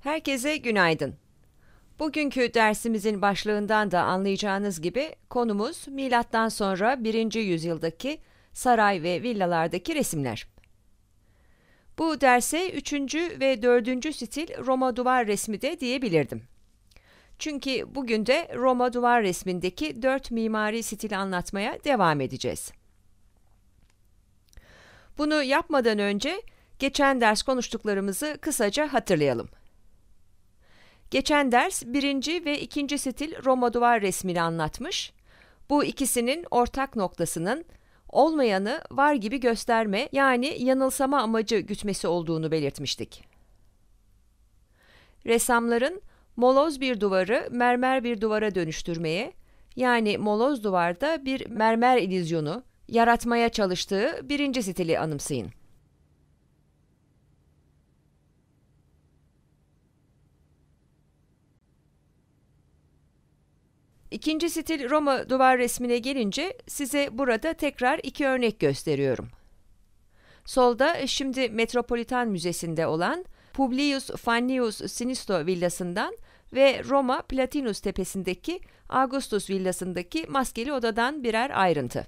Herkese günaydın. Bugünkü dersimizin başlığından da anlayacağınız gibi konumuz milattan sonra 1. yüzyıldaki saray ve villalardaki resimler. Bu derse 3. ve 4. stil Roma duvar resmi de diyebilirdim. Çünkü bugün de Roma duvar resmindeki 4 mimari stil anlatmaya devam edeceğiz. Bunu yapmadan önce geçen ders konuştuklarımızı kısaca hatırlayalım. Geçen ders birinci ve ikinci stil Roma duvar resmini anlatmış. Bu ikisinin ortak noktasının olmayanı var gibi gösterme yani yanılsama amacı gütmesi olduğunu belirtmiştik. Ressamların moloz bir duvarı mermer bir duvara dönüştürmeye yani moloz duvarda bir mermer illüzyonu yaratmaya çalıştığı birinci stili anımsayın. İkinci stil Roma duvar resmine gelince size burada tekrar iki örnek gösteriyorum. Solda şimdi Metropolitan Müzesi'nde olan Publius Fannius Sinisto villasından ve Roma Platinus tepesindeki Augustus villasındaki maskeli odadan birer ayrıntı.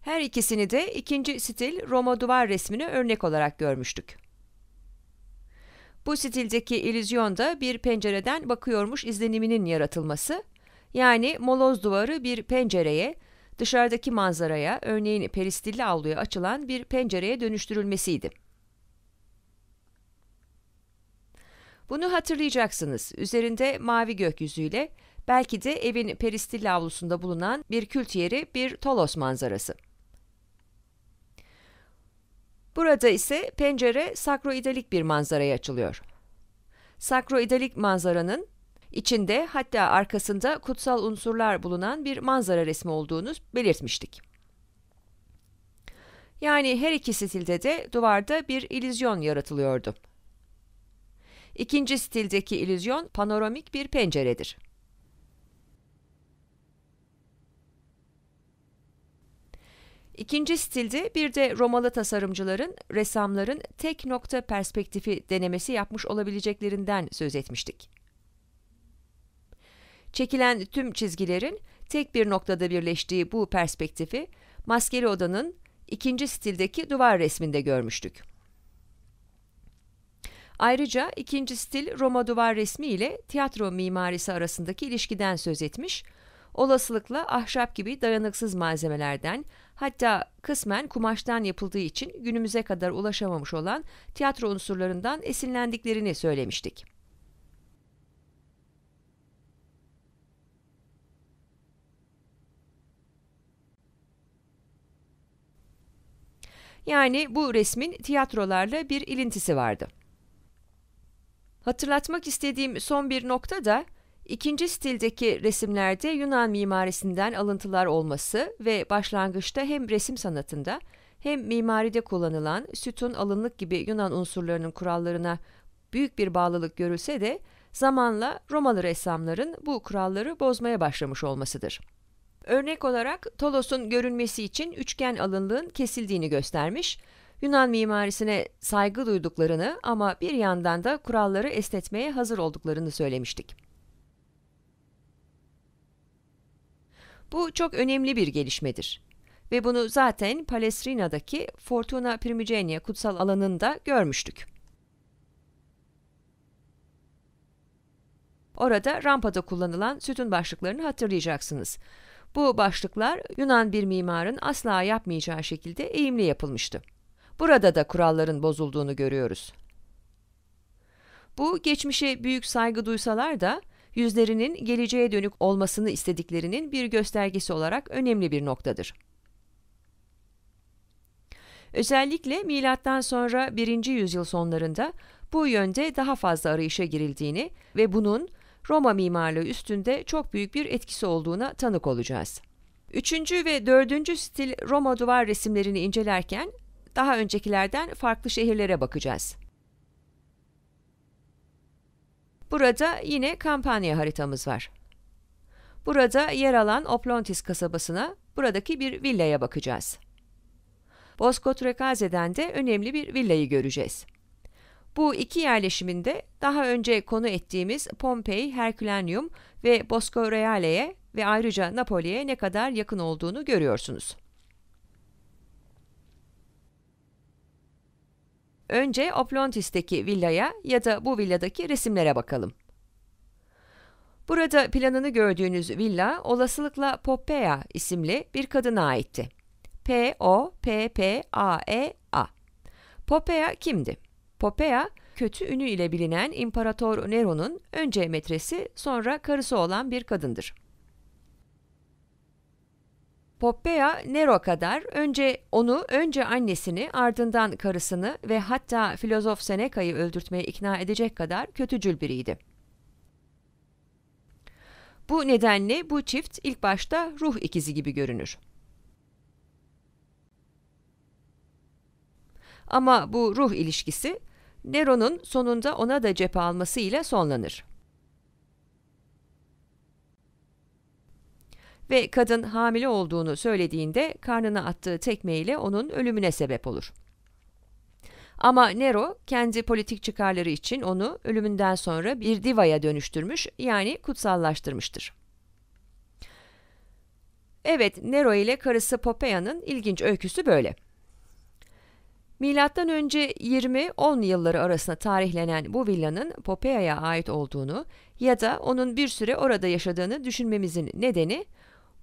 Her ikisini de ikinci stil Roma duvar resmini örnek olarak görmüştük. Bu stildeki illüzyonda bir pencereden bakıyormuş izleniminin yaratılması. Yani moloz duvarı bir pencereye, dışarıdaki manzaraya, örneğin peristilli avluya açılan bir pencereye dönüştürülmesiydi. Bunu hatırlayacaksınız. Üzerinde mavi gökyüzüyle belki de evin peristilli avlusunda bulunan bir kült yeri bir Tolos manzarası. Burada ise pencere sakroidalik bir manzaraya açılıyor. Sakroidalik manzaranın içinde hatta arkasında kutsal unsurlar bulunan bir manzara resmi olduğunu belirtmiştik. Yani her iki stilde de duvarda bir ilizyon yaratılıyordu. İkinci stildeki ilizyon panoramik bir penceredir. İkinci stilde bir de Romalı tasarımcıların, ressamların tek nokta perspektifi denemesi yapmış olabileceklerinden söz etmiştik. Çekilen tüm çizgilerin tek bir noktada birleştiği bu perspektifi maskeli odanın ikinci stildeki duvar resminde görmüştük. Ayrıca ikinci stil Roma duvar resmi ile tiyatro mimarisi arasındaki ilişkiden söz etmiş, olasılıkla ahşap gibi dayanıksız malzemelerden Hatta kısmen kumaştan yapıldığı için günümüze kadar ulaşamamış olan tiyatro unsurlarından esinlendiklerini söylemiştik. Yani bu resmin tiyatrolarla bir ilintisi vardı. Hatırlatmak istediğim son bir nokta da İkinci stildeki resimlerde Yunan mimarisinden alıntılar olması ve başlangıçta hem resim sanatında hem mimaride kullanılan sütun alınlık gibi Yunan unsurlarının kurallarına büyük bir bağlılık görülse de zamanla Romalı ressamların bu kuralları bozmaya başlamış olmasıdır. Örnek olarak Tolos'un görünmesi için üçgen alınlığın kesildiğini göstermiş, Yunan mimarisine saygı duyduklarını ama bir yandan da kuralları esnetmeye hazır olduklarını söylemiştik. Bu çok önemli bir gelişmedir. Ve bunu zaten Palestrina'daki Fortuna Primigenia kutsal alanında görmüştük. Orada rampada kullanılan sütun başlıklarını hatırlayacaksınız. Bu başlıklar Yunan bir mimarın asla yapmayacağı şekilde eğimli yapılmıştı. Burada da kuralların bozulduğunu görüyoruz. Bu geçmişe büyük saygı duysalar da yüzlerinin geleceğe dönük olmasını istediklerinin bir göstergesi olarak önemli bir noktadır. Özellikle milattan sonra 1. yüzyıl sonlarında bu yönde daha fazla arayışa girildiğini ve bunun Roma mimarlığı üstünde çok büyük bir etkisi olduğuna tanık olacağız. Üçüncü ve dördüncü stil Roma duvar resimlerini incelerken daha öncekilerden farklı şehirlere bakacağız. Burada yine kampanya haritamız var. Burada yer alan Oplontis kasabasına, buradaki bir villaya bakacağız. Boskotrekazeden de önemli bir villayı göreceğiz. Bu iki yerleşiminde daha önce konu ettiğimiz Pompei, Herkülanium ve Bosco Reale'ye ve ayrıca Napoli'ye ne kadar yakın olduğunu görüyorsunuz. Önce Oplontis'teki villaya ya da bu villadaki resimlere bakalım. Burada planını gördüğünüz villa olasılıkla Poppea isimli bir kadına aitti. P-O-P-P-A-E-A. E Poppea kimdi? Poppea, kötü ünü ile bilinen İmparator Nero'nun önce metresi sonra karısı olan bir kadındır. Poppea Nero kadar önce onu, önce annesini, ardından karısını ve hatta filozof Seneca'yı öldürtmeye ikna edecek kadar kötücül biriydi. Bu nedenle bu çift ilk başta ruh ikizi gibi görünür. Ama bu ruh ilişkisi Nero'nun sonunda ona da cephe almasıyla sonlanır. ve kadın hamile olduğunu söylediğinde karnına attığı tekmeyle onun ölümüne sebep olur. Ama Nero kendi politik çıkarları için onu ölümünden sonra bir divaya dönüştürmüş yani kutsallaştırmıştır. Evet Nero ile karısı Popeya'nın ilginç öyküsü böyle. Milattan önce 20-10 yılları arasında tarihlenen bu villanın Popeya'ya ait olduğunu ya da onun bir süre orada yaşadığını düşünmemizin nedeni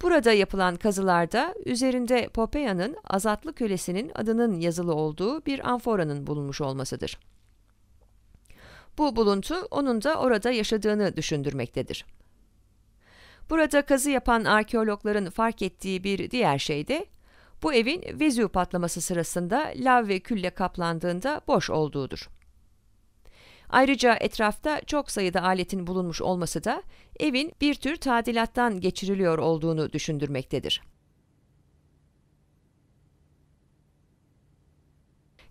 Burada yapılan kazılarda üzerinde Popeya'nın azatlı kölesinin adının yazılı olduğu bir amforanın bulunmuş olmasıdır. Bu buluntu onun da orada yaşadığını düşündürmektedir. Burada kazı yapan arkeologların fark ettiği bir diğer şey de bu evin Vezüv patlaması sırasında lav ve külle kaplandığında boş olduğudur. Ayrıca etrafta çok sayıda aletin bulunmuş olması da evin bir tür tadilattan geçiriliyor olduğunu düşündürmektedir.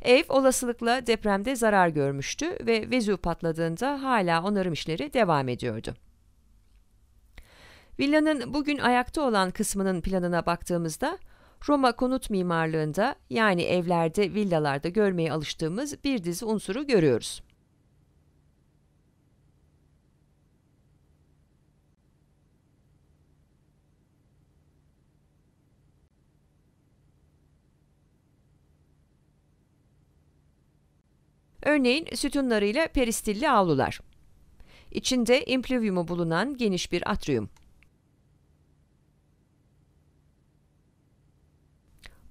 Ev olasılıkla depremde zarar görmüştü ve Vezuv patladığında hala onarım işleri devam ediyordu. Villanın bugün ayakta olan kısmının planına baktığımızda Roma konut mimarlığında yani evlerde, villalarda görmeye alıştığımız bir dizi unsuru görüyoruz. Örneğin sütunlarıyla peristilli avlular. İçinde impluvyumu bulunan geniş bir atrium.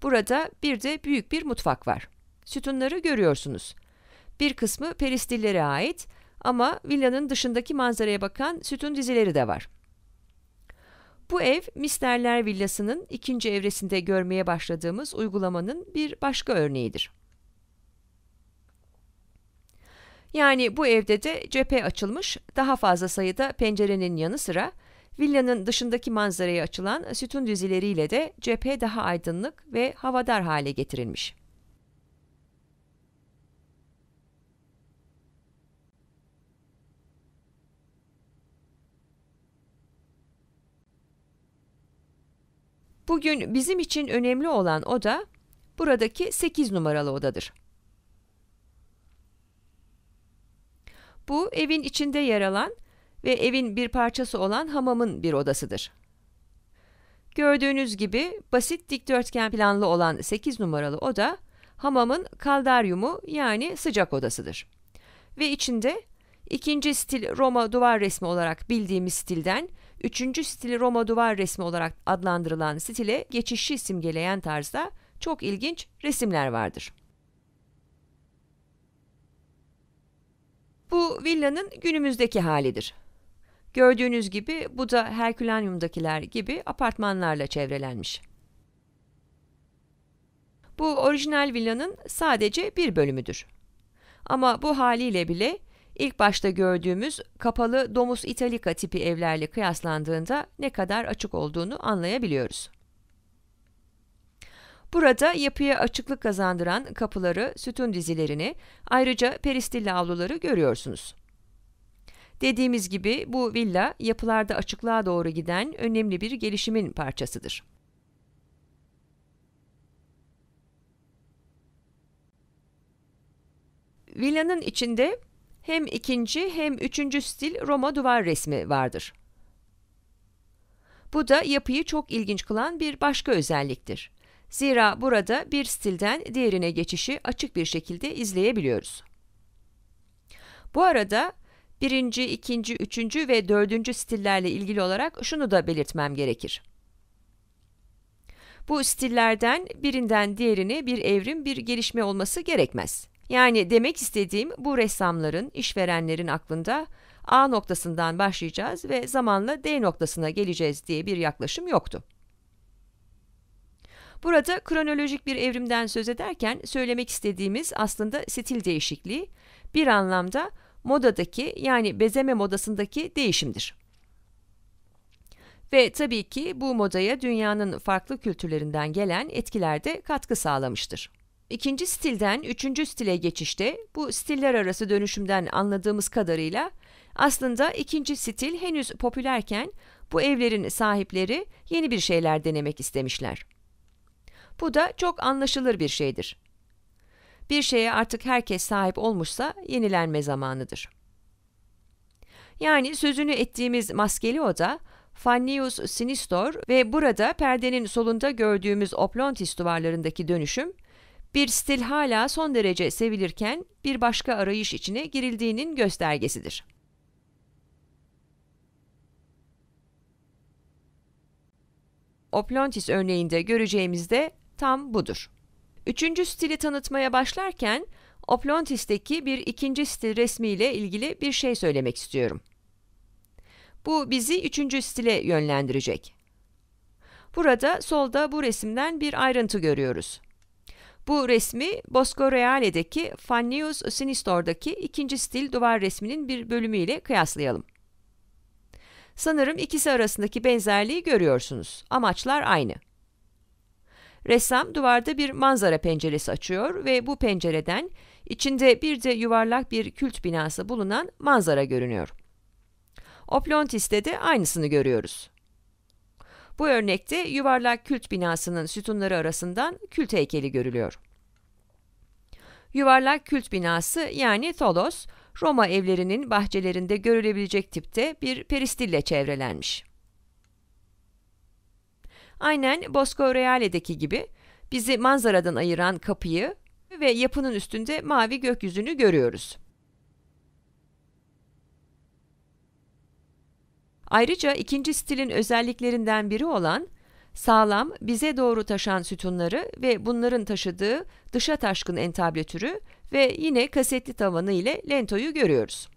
Burada bir de büyük bir mutfak var. Sütunları görüyorsunuz. Bir kısmı peristillere ait ama villanın dışındaki manzaraya bakan sütun dizileri de var. Bu ev Misterler Villası'nın ikinci evresinde görmeye başladığımız uygulamanın bir başka örneğidir. Yani bu evde de cephe açılmış, daha fazla sayıda pencerenin yanı sıra villanın dışındaki manzaraya açılan sütun düzileriyle de cephe daha aydınlık ve havadar hale getirilmiş. Bugün bizim için önemli olan oda buradaki 8 numaralı odadır. Bu evin içinde yer alan ve evin bir parçası olan hamamın bir odasıdır. Gördüğünüz gibi basit dikdörtgen planlı olan 8 numaralı oda hamamın kaldaryumu yani sıcak odasıdır. Ve içinde ikinci stil Roma duvar resmi olarak bildiğimiz stilden üçüncü stil Roma duvar resmi olarak adlandırılan stile geçişi simgeleyen tarzda çok ilginç resimler vardır. Bu villanın günümüzdeki halidir. Gördüğünüz gibi bu da Herkülanyum'dakiler gibi apartmanlarla çevrelenmiş. Bu orijinal villanın sadece bir bölümüdür. Ama bu haliyle bile ilk başta gördüğümüz kapalı Domus Italica tipi evlerle kıyaslandığında ne kadar açık olduğunu anlayabiliyoruz. Burada yapıya açıklık kazandıran kapıları, sütun dizilerini, ayrıca peristille avluları görüyorsunuz. Dediğimiz gibi bu villa yapılarda açıklığa doğru giden önemli bir gelişimin parçasıdır. Villanın içinde hem ikinci hem üçüncü stil Roma duvar resmi vardır. Bu da yapıyı çok ilginç kılan bir başka özelliktir. Zira burada bir stilden diğerine geçişi açık bir şekilde izleyebiliyoruz. Bu arada birinci, ikinci, üçüncü ve dördüncü stillerle ilgili olarak şunu da belirtmem gerekir. Bu stillerden birinden diğerine bir evrim, bir gelişme olması gerekmez. Yani demek istediğim bu ressamların, işverenlerin aklında A noktasından başlayacağız ve zamanla D noktasına geleceğiz diye bir yaklaşım yoktu. Burada kronolojik bir evrimden söz ederken söylemek istediğimiz aslında stil değişikliği, bir anlamda modadaki yani bezeme modasındaki değişimdir. Ve tabii ki bu modaya dünyanın farklı kültürlerinden gelen etkiler de katkı sağlamıştır. İkinci stilden üçüncü stile geçişte bu stiller arası dönüşümden anladığımız kadarıyla aslında ikinci stil henüz popülerken bu evlerin sahipleri yeni bir şeyler denemek istemişler. Bu da çok anlaşılır bir şeydir. Bir şeye artık herkes sahip olmuşsa yenilenme zamanıdır. Yani sözünü ettiğimiz maskeli da, Fannius Sinistor ve burada perdenin solunda gördüğümüz Oplontis duvarlarındaki dönüşüm, bir stil hala son derece sevilirken bir başka arayış içine girildiğinin göstergesidir. Oplontis örneğinde göreceğimizde tam budur. Üçüncü stili tanıtmaya başlarken Oplontis'teki bir ikinci stil resmiyle ilgili bir şey söylemek istiyorum. Bu bizi üçüncü stile yönlendirecek. Burada solda bu resimden bir ayrıntı görüyoruz. Bu resmi Bosco Reale'deki Fannius Sinistor'daki ikinci stil duvar resminin bir bölümüyle kıyaslayalım. Sanırım ikisi arasındaki benzerliği görüyorsunuz. Amaçlar aynı. Ressam duvarda bir manzara penceresi açıyor ve bu pencereden içinde bir de yuvarlak bir kült binası bulunan manzara görünüyor. Oplontis'te de aynısını görüyoruz. Bu örnekte yuvarlak kült binasının sütunları arasından kült heykeli görülüyor. Yuvarlak kült binası yani tholos, Roma evlerinin bahçelerinde görülebilecek tipte bir peristille çevrelenmiş. Aynen Bosco Reale'deki gibi bizi manzaradan ayıran kapıyı ve yapının üstünde mavi gökyüzünü görüyoruz. Ayrıca ikinci stilin özelliklerinden biri olan sağlam, bize doğru taşan sütunları ve bunların taşıdığı dışa taşkın entablötürü ve yine kasetli tavanı ile lentoyu görüyoruz.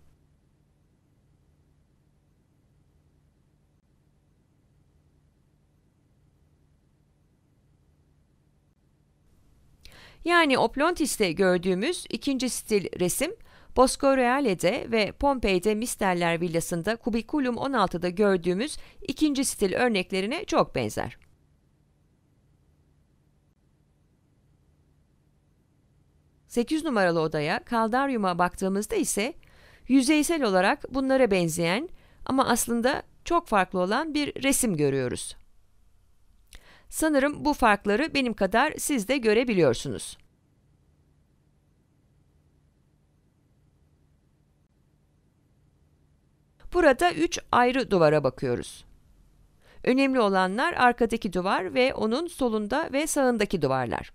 Yani Oplontis'te gördüğümüz ikinci stil resim, Bosco Reale'de ve Pompei'de Misterler Villası'nda Kubikulum 16'da gördüğümüz ikinci stil örneklerine çok benzer. Sekiz numaralı odaya, kaldaryuma baktığımızda ise yüzeysel olarak bunlara benzeyen ama aslında çok farklı olan bir resim görüyoruz. Sanırım bu farkları benim kadar siz de görebiliyorsunuz. Burada 3 ayrı duvara bakıyoruz. Önemli olanlar arkadaki duvar ve onun solunda ve sağındaki duvarlar.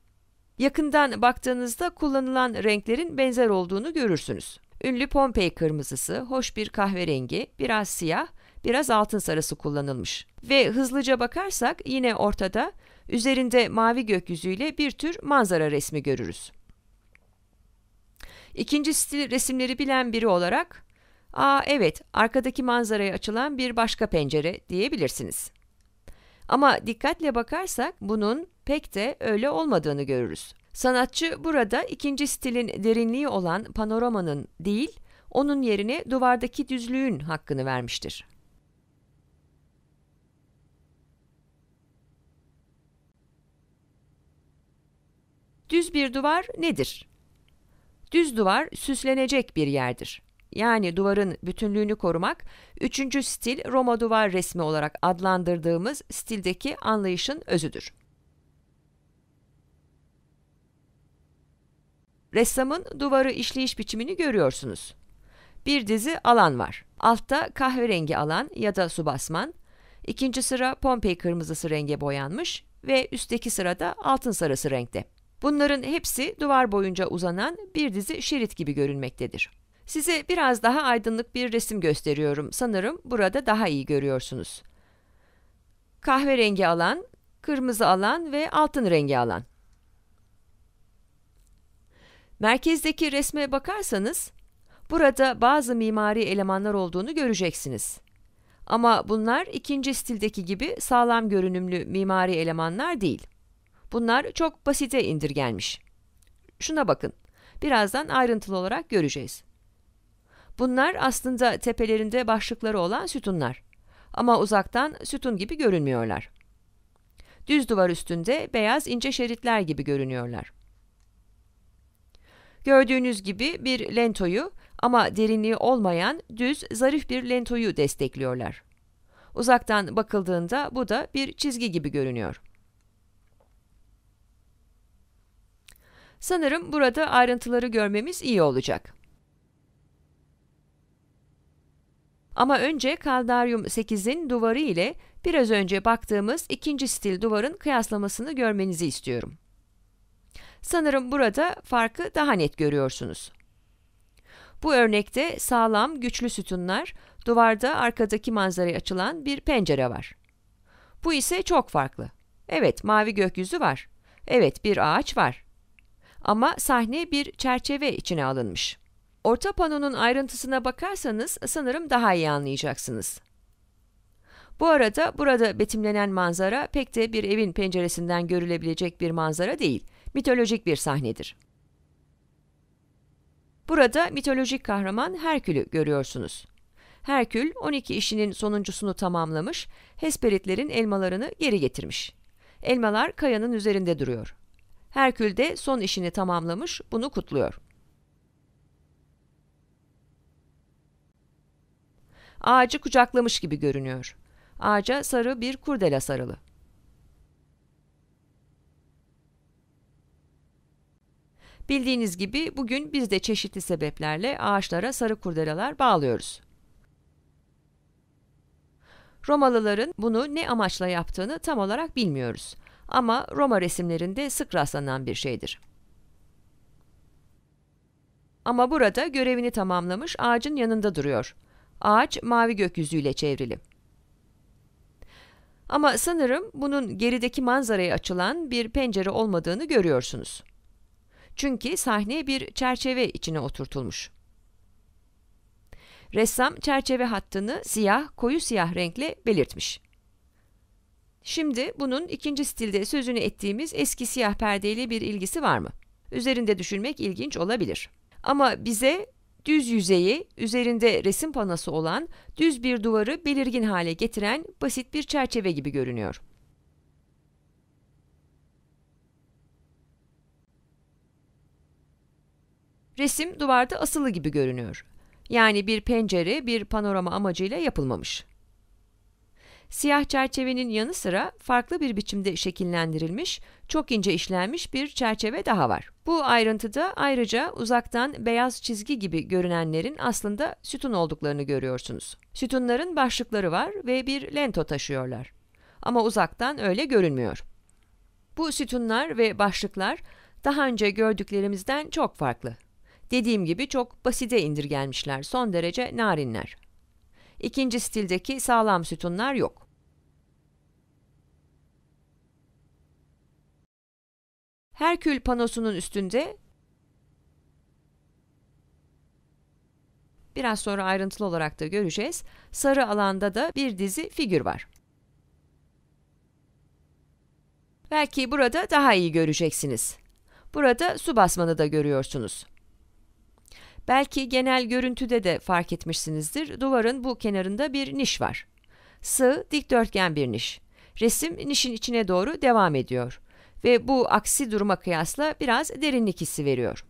Yakından baktığınızda kullanılan renklerin benzer olduğunu görürsünüz. Ünlü Pompei kırmızısı, hoş bir kahverengi, biraz siyah biraz altın sarısı kullanılmış. Ve hızlıca bakarsak yine ortada üzerinde mavi gökyüzüyle bir tür manzara resmi görürüz. İkinci stil resimleri bilen biri olarak ''Aa evet, arkadaki manzaraya açılan bir başka pencere.'' diyebilirsiniz. Ama dikkatle bakarsak bunun pek de öyle olmadığını görürüz. Sanatçı burada ikinci stilin derinliği olan panoramanın değil, onun yerine duvardaki düzlüğün hakkını vermiştir. Düz bir duvar nedir? Düz duvar süslenecek bir yerdir. Yani duvarın bütünlüğünü korumak, üçüncü stil Roma duvar resmi olarak adlandırdığımız stildeki anlayışın özüdür. Ressamın duvarı işleyiş biçimini görüyorsunuz. Bir dizi alan var. Altta kahverengi alan ya da su basman, ikinci sıra Pompei kırmızısı renge boyanmış ve üstteki sırada altın sarısı renkte. Bunların hepsi duvar boyunca uzanan bir dizi şerit gibi görünmektedir. Size biraz daha aydınlık bir resim gösteriyorum. Sanırım burada daha iyi görüyorsunuz. Kahverengi alan, kırmızı alan ve altın rengi alan. Merkezdeki resme bakarsanız burada bazı mimari elemanlar olduğunu göreceksiniz. Ama bunlar ikinci stildeki gibi sağlam görünümlü mimari elemanlar değil. Bunlar çok basite indirgenmiş. Şuna bakın. Birazdan ayrıntılı olarak göreceğiz. Bunlar aslında tepelerinde başlıkları olan sütunlar. Ama uzaktan sütun gibi görünmüyorlar. Düz duvar üstünde beyaz ince şeritler gibi görünüyorlar. Gördüğünüz gibi bir lentoyu ama derinliği olmayan düz zarif bir lentoyu destekliyorlar. Uzaktan bakıldığında bu da bir çizgi gibi görünüyor. Sanırım burada ayrıntıları görmemiz iyi olacak. Ama önce Kaldaryum 8'in duvarı ile biraz önce baktığımız ikinci stil duvarın kıyaslamasını görmenizi istiyorum. Sanırım burada farkı daha net görüyorsunuz. Bu örnekte sağlam, güçlü sütunlar, duvarda arkadaki manzaraya açılan bir pencere var. Bu ise çok farklı. Evet, mavi gökyüzü var. Evet, bir ağaç var ama sahne bir çerçeve içine alınmış. Orta panonun ayrıntısına bakarsanız sanırım daha iyi anlayacaksınız. Bu arada burada betimlenen manzara pek de bir evin penceresinden görülebilecek bir manzara değil, mitolojik bir sahnedir. Burada mitolojik kahraman Herkül'ü görüyorsunuz. Herkül 12 işinin sonuncusunu tamamlamış, Hesperitlerin elmalarını geri getirmiş. Elmalar kayanın üzerinde duruyor. Herkül de son işini tamamlamış, bunu kutluyor. Ağacı kucaklamış gibi görünüyor. Ağaca sarı bir kurdele sarılı. Bildiğiniz gibi bugün biz de çeşitli sebeplerle ağaçlara sarı kurdelalar bağlıyoruz. Romalıların bunu ne amaçla yaptığını tam olarak bilmiyoruz ama Roma resimlerinde sık rastlanan bir şeydir. Ama burada görevini tamamlamış ağacın yanında duruyor. Ağaç mavi gökyüzüyle çevrili. Ama sanırım bunun gerideki manzaraya açılan bir pencere olmadığını görüyorsunuz. Çünkü sahne bir çerçeve içine oturtulmuş. Ressam çerçeve hattını siyah, koyu siyah renkle belirtmiş. Şimdi bunun ikinci stilde sözünü ettiğimiz eski siyah perdeyle bir ilgisi var mı? Üzerinde düşünmek ilginç olabilir. Ama bize düz yüzeyi, üzerinde resim panası olan, düz bir duvarı belirgin hale getiren basit bir çerçeve gibi görünüyor. Resim duvarda asılı gibi görünüyor. Yani bir pencere, bir panorama amacıyla yapılmamış. Siyah çerçevenin yanı sıra farklı bir biçimde şekillendirilmiş, çok ince işlenmiş bir çerçeve daha var. Bu ayrıntıda ayrıca uzaktan beyaz çizgi gibi görünenlerin aslında sütun olduklarını görüyorsunuz. Sütunların başlıkları var ve bir lento taşıyorlar. Ama uzaktan öyle görünmüyor. Bu sütunlar ve başlıklar daha önce gördüklerimizden çok farklı. Dediğim gibi çok basite indirgenmişler, son derece narinler. İkinci stildeki sağlam sütunlar yok. Herkül panosunun üstünde biraz sonra ayrıntılı olarak da göreceğiz. Sarı alanda da bir dizi figür var. Belki burada daha iyi göreceksiniz. Burada su basmanı da görüyorsunuz. Belki genel görüntüde de fark etmişsinizdir. Duvarın bu kenarında bir niş var. Sığ, dikdörtgen bir niş. Resim nişin içine doğru devam ediyor ve bu aksi duruma kıyasla biraz derinlik hissi veriyor.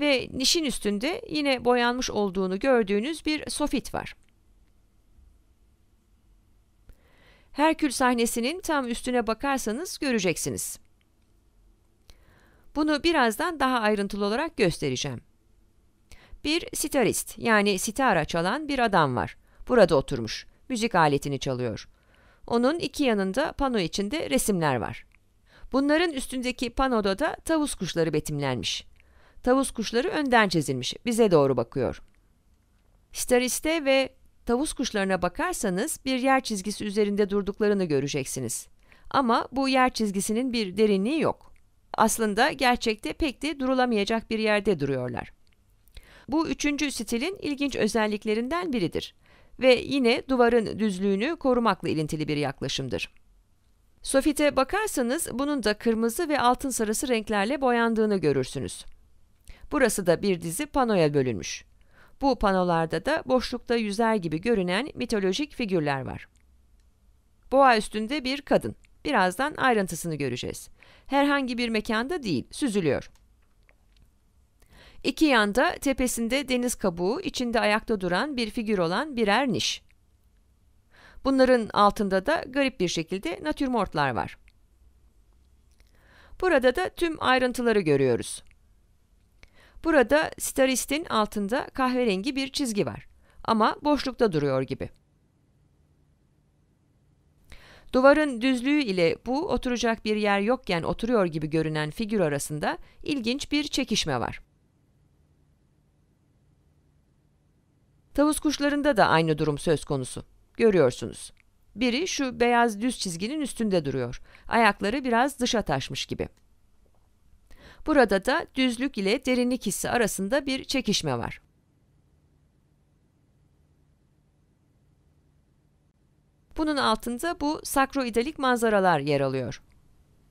Ve nişin üstünde yine boyanmış olduğunu gördüğünüz bir sofit var. Herkül sahnesinin tam üstüne bakarsanız göreceksiniz. Bunu birazdan daha ayrıntılı olarak göstereceğim. Bir sitarist yani sitara çalan bir adam var. Burada oturmuş. Müzik aletini çalıyor. Onun iki yanında pano içinde resimler var. Bunların üstündeki panoda da tavus kuşları betimlenmiş. Tavus kuşları önden çizilmiş, bize doğru bakıyor. Sitariste ve Tavus kuşlarına bakarsanız bir yer çizgisi üzerinde durduklarını göreceksiniz. Ama bu yer çizgisinin bir derinliği yok. Aslında gerçekte pek de durulamayacak bir yerde duruyorlar. Bu üçüncü stilin ilginç özelliklerinden biridir ve yine duvarın düzlüğünü korumakla ilintili bir yaklaşımdır. Sofite bakarsanız bunun da kırmızı ve altın sarısı renklerle boyandığını görürsünüz. Burası da bir dizi panoya bölünmüş. Bu panolarda da boşlukta yüzer gibi görünen mitolojik figürler var. Boğa üstünde bir kadın. Birazdan ayrıntısını göreceğiz. Herhangi bir mekanda değil, süzülüyor. İki yanda tepesinde deniz kabuğu, içinde ayakta duran bir figür olan birer niş. Bunların altında da garip bir şekilde natürmortlar var. Burada da tüm ayrıntıları görüyoruz. Burada staristin altında kahverengi bir çizgi var ama boşlukta duruyor gibi. Duvarın düzlüğü ile bu oturacak bir yer yokken oturuyor gibi görünen figür arasında ilginç bir çekişme var. Tavus kuşlarında da aynı durum söz konusu. Görüyorsunuz. Biri şu beyaz düz çizginin üstünde duruyor. Ayakları biraz dışa taşmış gibi. Burada da düzlük ile derinlik hissi arasında bir çekişme var. Bunun altında bu sakroidalik manzaralar yer alıyor.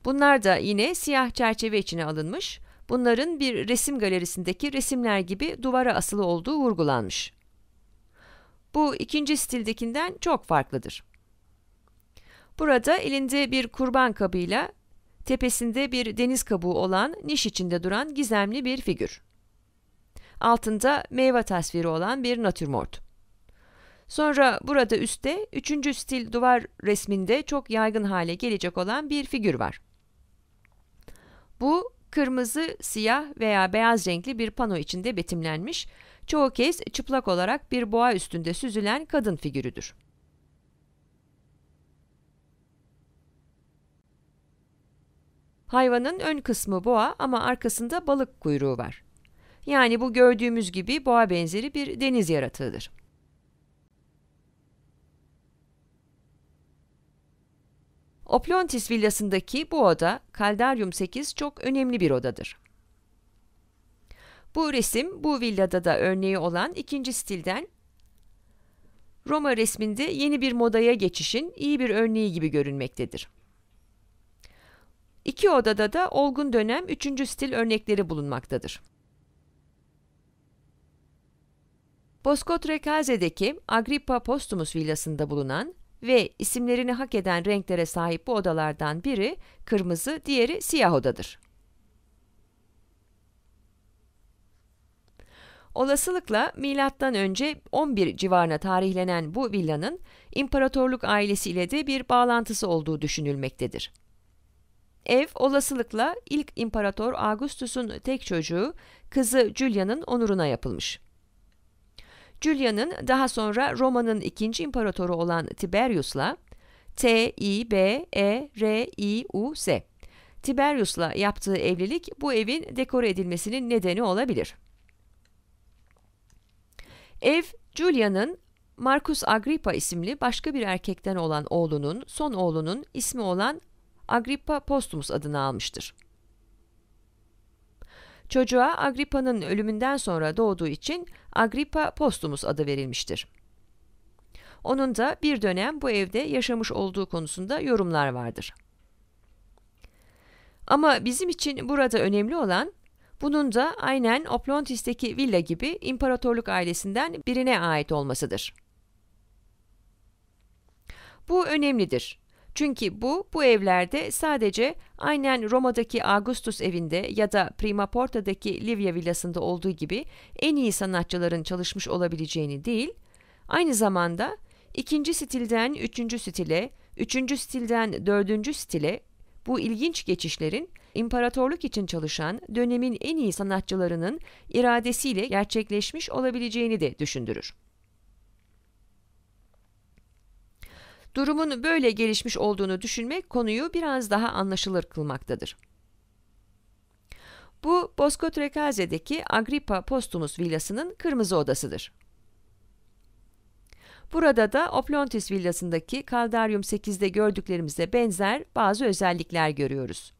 Bunlar da yine siyah çerçeve içine alınmış, bunların bir resim galerisindeki resimler gibi duvara asılı olduğu vurgulanmış. Bu ikinci stildekinden çok farklıdır. Burada elinde bir kurban kabıyla Tepesinde bir deniz kabuğu olan, niş içinde duran gizemli bir figür. Altında meyve tasviri olan bir natürmort. Sonra burada üstte 3. stil duvar resminde çok yaygın hale gelecek olan bir figür var. Bu kırmızı, siyah veya beyaz renkli bir pano içinde betimlenmiş, çoğu kez çıplak olarak bir boğa üstünde süzülen kadın figürüdür. Hayvanın ön kısmı boğa ama arkasında balık kuyruğu var. Yani bu gördüğümüz gibi boğa benzeri bir deniz yaratığıdır. Oplontis villasındaki bu oda Kaldaryum 8 çok önemli bir odadır. Bu resim bu villada da örneği olan ikinci stilden Roma resminde yeni bir modaya geçişin iyi bir örneği gibi görünmektedir. İki odada da olgun dönem üçüncü stil örnekleri bulunmaktadır. Boskot Rekaze'deki Agrippa Postumus villasında bulunan ve isimlerini hak eden renklere sahip bu odalardan biri kırmızı, diğeri siyah odadır. Olasılıkla M.Ö. 11 civarına tarihlenen bu villanın imparatorluk ailesiyle de bir bağlantısı olduğu düşünülmektedir. Ev olasılıkla ilk imparator Augustus'un tek çocuğu kızı Julia'nın onuruna yapılmış. Julia'nın daha sonra Roma'nın ikinci imparatoru olan Tiberius'la T-I-B-E-R-I-U-S Tiberius'la yaptığı evlilik bu evin dekore edilmesinin nedeni olabilir. Ev, Julia'nın Marcus Agrippa isimli başka bir erkekten olan oğlunun, son oğlunun ismi olan Agrippa Postumus adını almıştır. Çocuğa Agrippa'nın ölümünden sonra doğduğu için Agrippa Postumus adı verilmiştir. Onun da bir dönem bu evde yaşamış olduğu konusunda yorumlar vardır. Ama bizim için burada önemli olan bunun da aynen Oplontis'teki villa gibi imparatorluk ailesinden birine ait olmasıdır. Bu önemlidir. Çünkü bu, bu evlerde sadece aynen Roma'daki Augustus evinde ya da Prima Porta'daki Livia villasında olduğu gibi en iyi sanatçıların çalışmış olabileceğini değil, aynı zamanda ikinci stilden üçüncü stile, üçüncü stilden dördüncü stile bu ilginç geçişlerin imparatorluk için çalışan dönemin en iyi sanatçılarının iradesiyle gerçekleşmiş olabileceğini de düşündürür. Durumun böyle gelişmiş olduğunu düşünmek konuyu biraz daha anlaşılır kılmaktadır. Bu Boskotrekazedeki Agrippa Postumus villasının kırmızı odasıdır. Burada da Oplontis villasındaki Kaldarium 8'de gördüklerimize benzer bazı özellikler görüyoruz.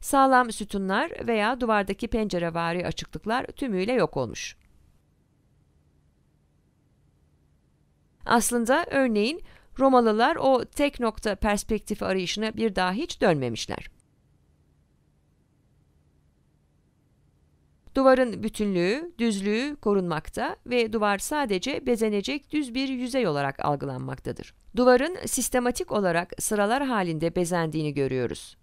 Sağlam sütunlar veya duvardaki pencerevari açıklıklar tümüyle yok olmuş. Aslında örneğin Romalılar o tek nokta perspektifi arayışına bir daha hiç dönmemişler. Duvarın bütünlüğü, düzlüğü korunmakta ve duvar sadece bezenecek düz bir yüzey olarak algılanmaktadır. Duvarın sistematik olarak sıralar halinde bezendiğini görüyoruz.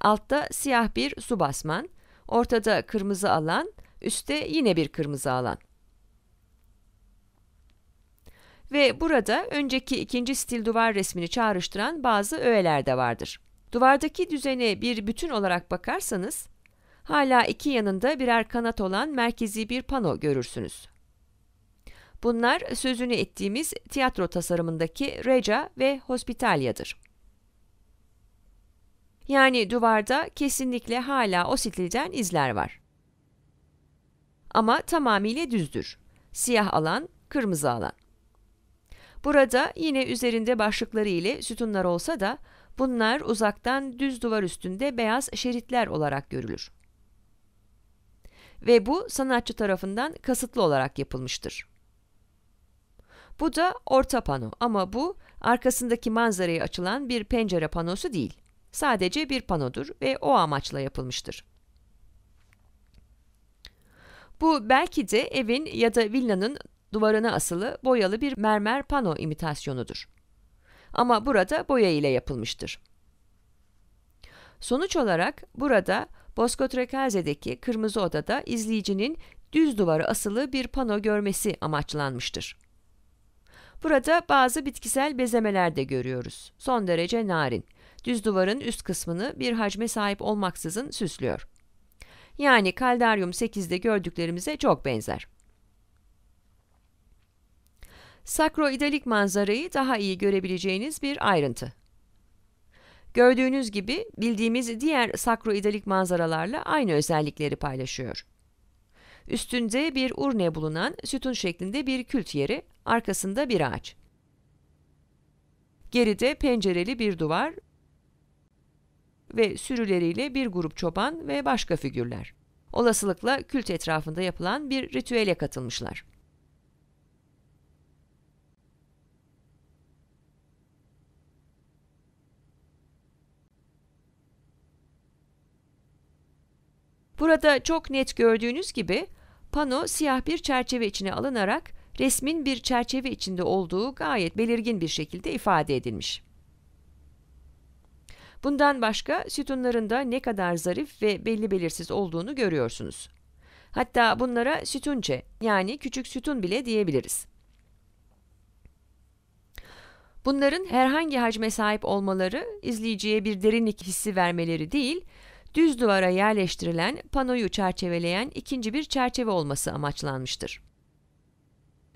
Altta siyah bir su basman, ortada kırmızı alan, üstte yine bir kırmızı alan ve burada önceki ikinci stil duvar resmini çağrıştıran bazı öğeler de vardır. Duvardaki düzene bir bütün olarak bakarsanız, hala iki yanında birer kanat olan merkezi bir pano görürsünüz. Bunlar sözünü ettiğimiz tiyatro tasarımındaki Reca ve Hospitalia'dır. Yani duvarda kesinlikle hala o stilden izler var. Ama tamamıyla düzdür. Siyah alan, kırmızı alan. Burada yine üzerinde başlıkları ile sütunlar olsa da bunlar uzaktan düz duvar üstünde beyaz şeritler olarak görülür. Ve bu sanatçı tarafından kasıtlı olarak yapılmıştır. Bu da orta pano ama bu arkasındaki manzaraya açılan bir pencere panosu değil. Sadece bir panodur ve o amaçla yapılmıştır. Bu belki de evin ya da villanın duvarına asılı boyalı bir mermer pano imitasyonudur. Ama burada boya ile yapılmıştır. Sonuç olarak burada Bosco Boskotrekalze'deki Kırmızı Oda'da izleyicinin düz duvara asılı bir pano görmesi amaçlanmıştır. Burada bazı bitkisel bezemeler de görüyoruz. Son derece narin. Düz duvarın üst kısmını bir hacme sahip olmaksızın süslüyor. Yani kaldaryum 8'de gördüklerimize çok benzer sakroidalik manzarayı daha iyi görebileceğiniz bir ayrıntı. Gördüğünüz gibi bildiğimiz diğer sakroidalik manzaralarla aynı özellikleri paylaşıyor. Üstünde bir urne bulunan sütun şeklinde bir kült yeri, arkasında bir ağaç. Geride pencereli bir duvar ve sürüleriyle bir grup çoban ve başka figürler. Olasılıkla kült etrafında yapılan bir ritüele katılmışlar. Burada çok net gördüğünüz gibi pano siyah bir çerçeve içine alınarak resmin bir çerçeve içinde olduğu gayet belirgin bir şekilde ifade edilmiş. Bundan başka sütunların da ne kadar zarif ve belli belirsiz olduğunu görüyorsunuz. Hatta bunlara sütunçe yani küçük sütun bile diyebiliriz. Bunların herhangi hacme sahip olmaları izleyiciye bir derinlik hissi vermeleri değil, düz duvara yerleştirilen panoyu çerçeveleyen ikinci bir çerçeve olması amaçlanmıştır.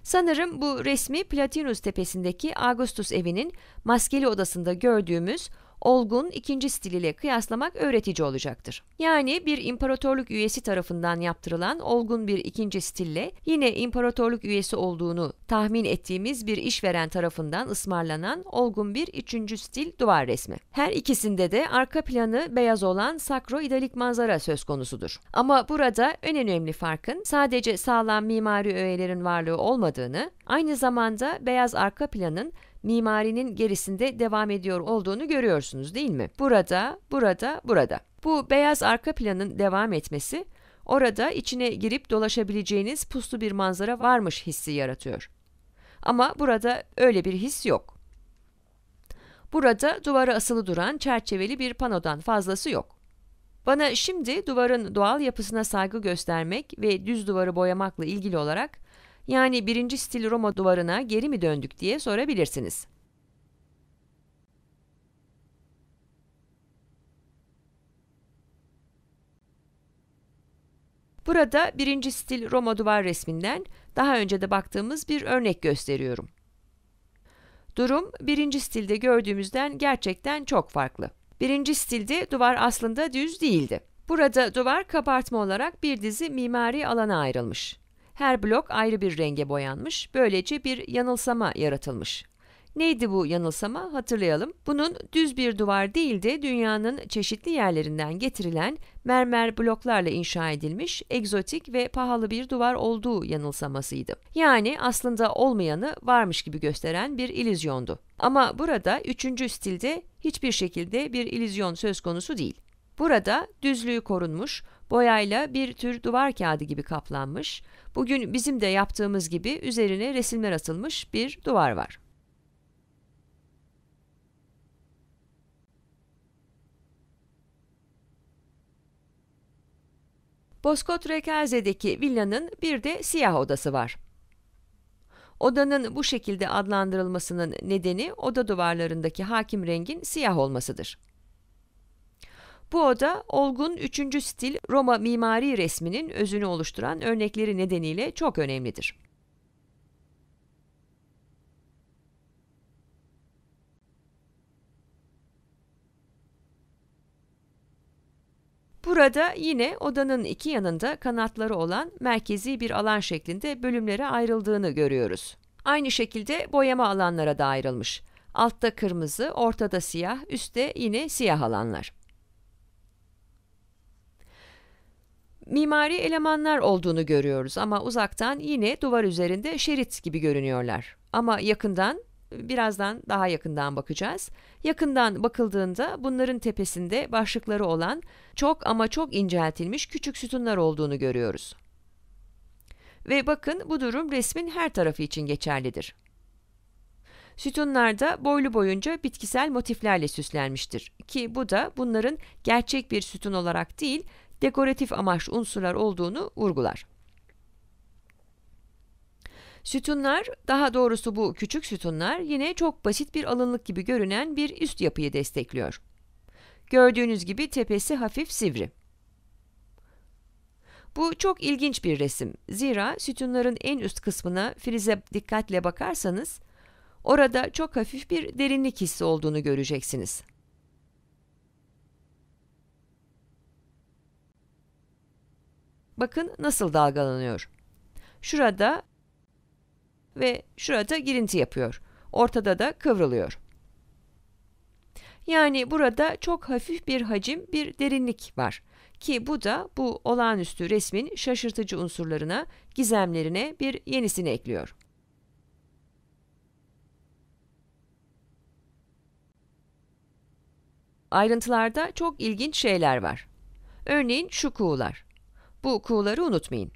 Sanırım bu resmi Platinus tepesindeki Augustus evinin maskeli odasında gördüğümüz olgun ikinci stil ile kıyaslamak öğretici olacaktır. Yani bir imparatorluk üyesi tarafından yaptırılan olgun bir ikinci stille yine imparatorluk üyesi olduğunu tahmin ettiğimiz bir işveren tarafından ısmarlanan olgun bir üçüncü stil duvar resmi. Her ikisinde de arka planı beyaz olan sakroidelik manzara söz konusudur. Ama burada en önemli farkın sadece sağlam mimari öğelerin varlığı olmadığını, aynı zamanda beyaz arka planın mimarinin gerisinde devam ediyor olduğunu görüyorsunuz değil mi? Burada, burada, burada. Bu beyaz arka planın devam etmesi orada içine girip dolaşabileceğiniz puslu bir manzara varmış hissi yaratıyor. Ama burada öyle bir his yok. Burada duvara asılı duran çerçeveli bir panodan fazlası yok. Bana şimdi duvarın doğal yapısına saygı göstermek ve düz duvarı boyamakla ilgili olarak yani birinci stil Roma duvarına geri mi döndük diye sorabilirsiniz. Burada birinci stil Roma duvar resminden daha önce de baktığımız bir örnek gösteriyorum. Durum birinci stilde gördüğümüzden gerçekten çok farklı. Birinci stilde duvar aslında düz değildi. Burada duvar kabartma olarak bir dizi mimari alana ayrılmış. Her blok ayrı bir renge boyanmış, böylece bir yanılsama yaratılmış. Neydi bu yanılsama? Hatırlayalım. Bunun düz bir duvar değil de dünyanın çeşitli yerlerinden getirilen mermer bloklarla inşa edilmiş egzotik ve pahalı bir duvar olduğu yanılsamasıydı. Yani aslında olmayanı varmış gibi gösteren bir ilizyondu. Ama burada üçüncü stilde hiçbir şekilde bir ilizyon söz konusu değil. Burada düzlüğü korunmuş, boyayla bir tür duvar kağıdı gibi kaplanmış, bugün bizim de yaptığımız gibi üzerine resimler asılmış bir duvar var. Boskot Rekelze'deki villanın bir de siyah odası var. Odanın bu şekilde adlandırılmasının nedeni oda duvarlarındaki hakim rengin siyah olmasıdır. Bu oda Olgun 3. stil Roma mimari resminin özünü oluşturan örnekleri nedeniyle çok önemlidir. Burada yine odanın iki yanında kanatları olan merkezi bir alan şeklinde bölümlere ayrıldığını görüyoruz. Aynı şekilde boyama alanlara da ayrılmış. Altta kırmızı, ortada siyah, üstte yine siyah alanlar. mimari elemanlar olduğunu görüyoruz ama uzaktan yine duvar üzerinde şerit gibi görünüyorlar. Ama yakından birazdan daha yakından bakacağız. Yakından bakıldığında bunların tepesinde başlıkları olan çok ama çok inceltilmiş küçük sütunlar olduğunu görüyoruz. Ve bakın bu durum resmin her tarafı için geçerlidir. Sütunlarda boylu boyunca bitkisel motiflerle süslenmiştir ki bu da bunların gerçek bir sütun olarak değil, dekoratif amaç unsurlar olduğunu vurgular. Sütunlar, daha doğrusu bu küçük sütunlar yine çok basit bir alınlık gibi görünen bir üst yapıyı destekliyor. Gördüğünüz gibi tepesi hafif sivri. Bu çok ilginç bir resim. Zira sütunların en üst kısmına frize dikkatle bakarsanız orada çok hafif bir derinlik hissi olduğunu göreceksiniz. Bakın nasıl dalgalanıyor. Şurada ve şurada girinti yapıyor. Ortada da kıvrılıyor. Yani burada çok hafif bir hacim, bir derinlik var. Ki bu da bu olağanüstü resmin şaşırtıcı unsurlarına, gizemlerine bir yenisini ekliyor. Ayrıntılarda çok ilginç şeyler var. Örneğin şu kuğular. Bu kuğuları unutmayın.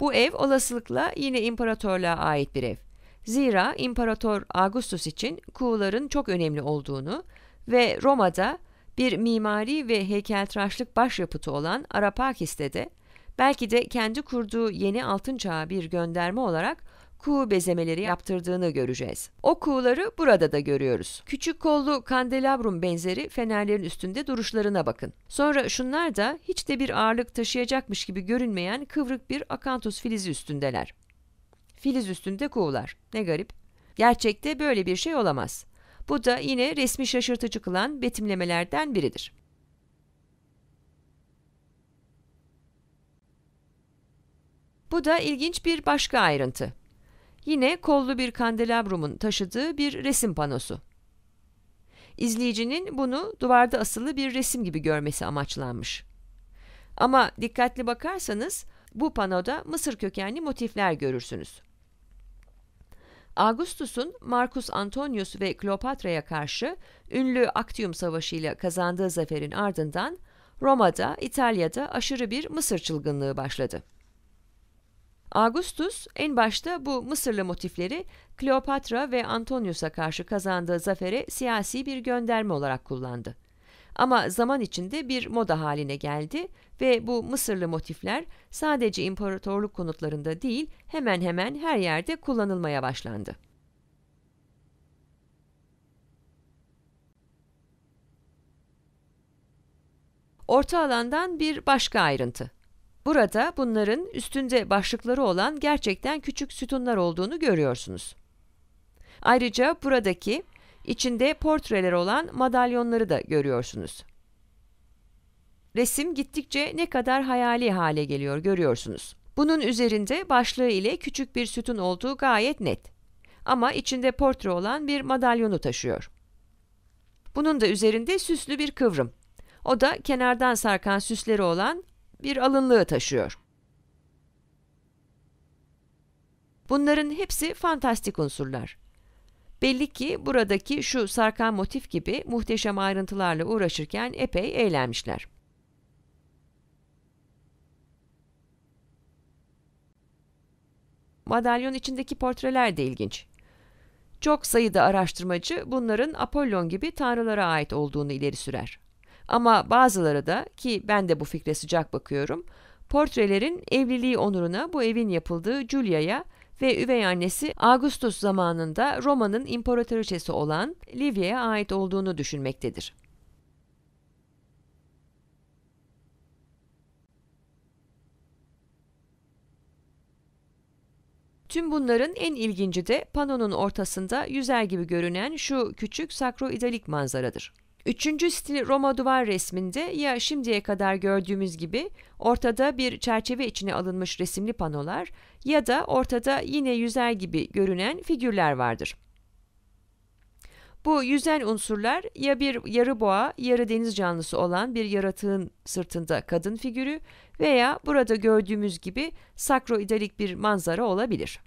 Bu ev olasılıkla yine imparatorluğa ait bir ev. Zira imparator Augustus için kuğuların çok önemli olduğunu ve Roma'da bir mimari ve heykeltıraşlık başyapıtı olan Arapakis'te de belki de kendi kurduğu yeni altın çağı bir gönderme olarak kuğu bezemeleri yaptırdığını göreceğiz. O kuğuları burada da görüyoruz. Küçük kollu kandelabrum benzeri fenerlerin üstünde duruşlarına bakın. Sonra şunlar da hiç de bir ağırlık taşıyacakmış gibi görünmeyen kıvrık bir akantus filizi üstündeler. Filiz üstünde kuğular. Ne garip. Gerçekte böyle bir şey olamaz. Bu da yine resmi şaşırtıcı kılan betimlemelerden biridir. Bu da ilginç bir başka ayrıntı. Yine kollu bir kandelabrumun taşıdığı bir resim panosu. İzleyicinin bunu duvarda asılı bir resim gibi görmesi amaçlanmış. Ama dikkatli bakarsanız bu panoda Mısır kökenli motifler görürsünüz. Augustus'un Marcus Antonius ve Kleopatra'ya karşı ünlü Actium Savaşı ile kazandığı zaferin ardından Roma'da, İtalya'da aşırı bir Mısır çılgınlığı başladı. Augustus en başta bu Mısırlı motifleri Kleopatra ve Antonius'a karşı kazandığı zafere siyasi bir gönderme olarak kullandı. Ama zaman içinde bir moda haline geldi ve bu Mısırlı motifler sadece imparatorluk konutlarında değil hemen hemen her yerde kullanılmaya başlandı. Orta alandan bir başka ayrıntı. Burada bunların üstünde başlıkları olan gerçekten küçük sütunlar olduğunu görüyorsunuz. Ayrıca buradaki içinde portreler olan madalyonları da görüyorsunuz. Resim gittikçe ne kadar hayali hale geliyor görüyorsunuz. Bunun üzerinde başlığı ile küçük bir sütun olduğu gayet net. Ama içinde portre olan bir madalyonu taşıyor. Bunun da üzerinde süslü bir kıvrım. O da kenardan sarkan süsleri olan bir alınlığı taşıyor. Bunların hepsi fantastik unsurlar. Belli ki buradaki şu sarkan motif gibi muhteşem ayrıntılarla uğraşırken epey eğlenmişler. Madalyon içindeki portreler de ilginç. Çok sayıda araştırmacı bunların Apollon gibi tanrılara ait olduğunu ileri sürer. Ama bazıları da ki ben de bu fikre sıcak bakıyorum, portrelerin evliliği onuruna bu evin yapıldığı Julia'ya ve üvey annesi Augustus zamanında Roma'nın imparatoriçesi olan Livya'ya ait olduğunu düşünmektedir. Tüm bunların en ilginci de panonun ortasında yüzer gibi görünen şu küçük sakroidalik manzaradır. Üçüncü stil Roma duvar resminde ya şimdiye kadar gördüğümüz gibi ortada bir çerçeve içine alınmış resimli panolar ya da ortada yine yüzer gibi görünen figürler vardır. Bu yüzen unsurlar ya bir yarı boğa, yarı deniz canlısı olan bir yaratığın sırtında kadın figürü veya burada gördüğümüz gibi sakroidalik bir manzara olabilir.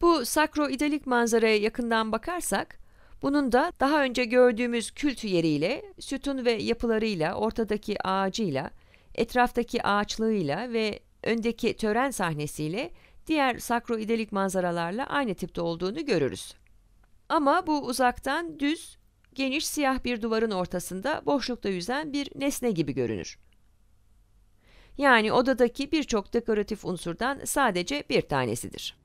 Bu sakroidalik manzaraya yakından bakarsak bunun da daha önce gördüğümüz kültü yeriyle, sütun ve yapılarıyla, ortadaki ağacıyla, etraftaki ağaçlığıyla ve öndeki tören sahnesiyle diğer sakroidelik manzaralarla aynı tipte olduğunu görürüz. Ama bu uzaktan düz, geniş siyah bir duvarın ortasında boşlukta yüzen bir nesne gibi görünür. Yani odadaki birçok dekoratif unsurdan sadece bir tanesidir.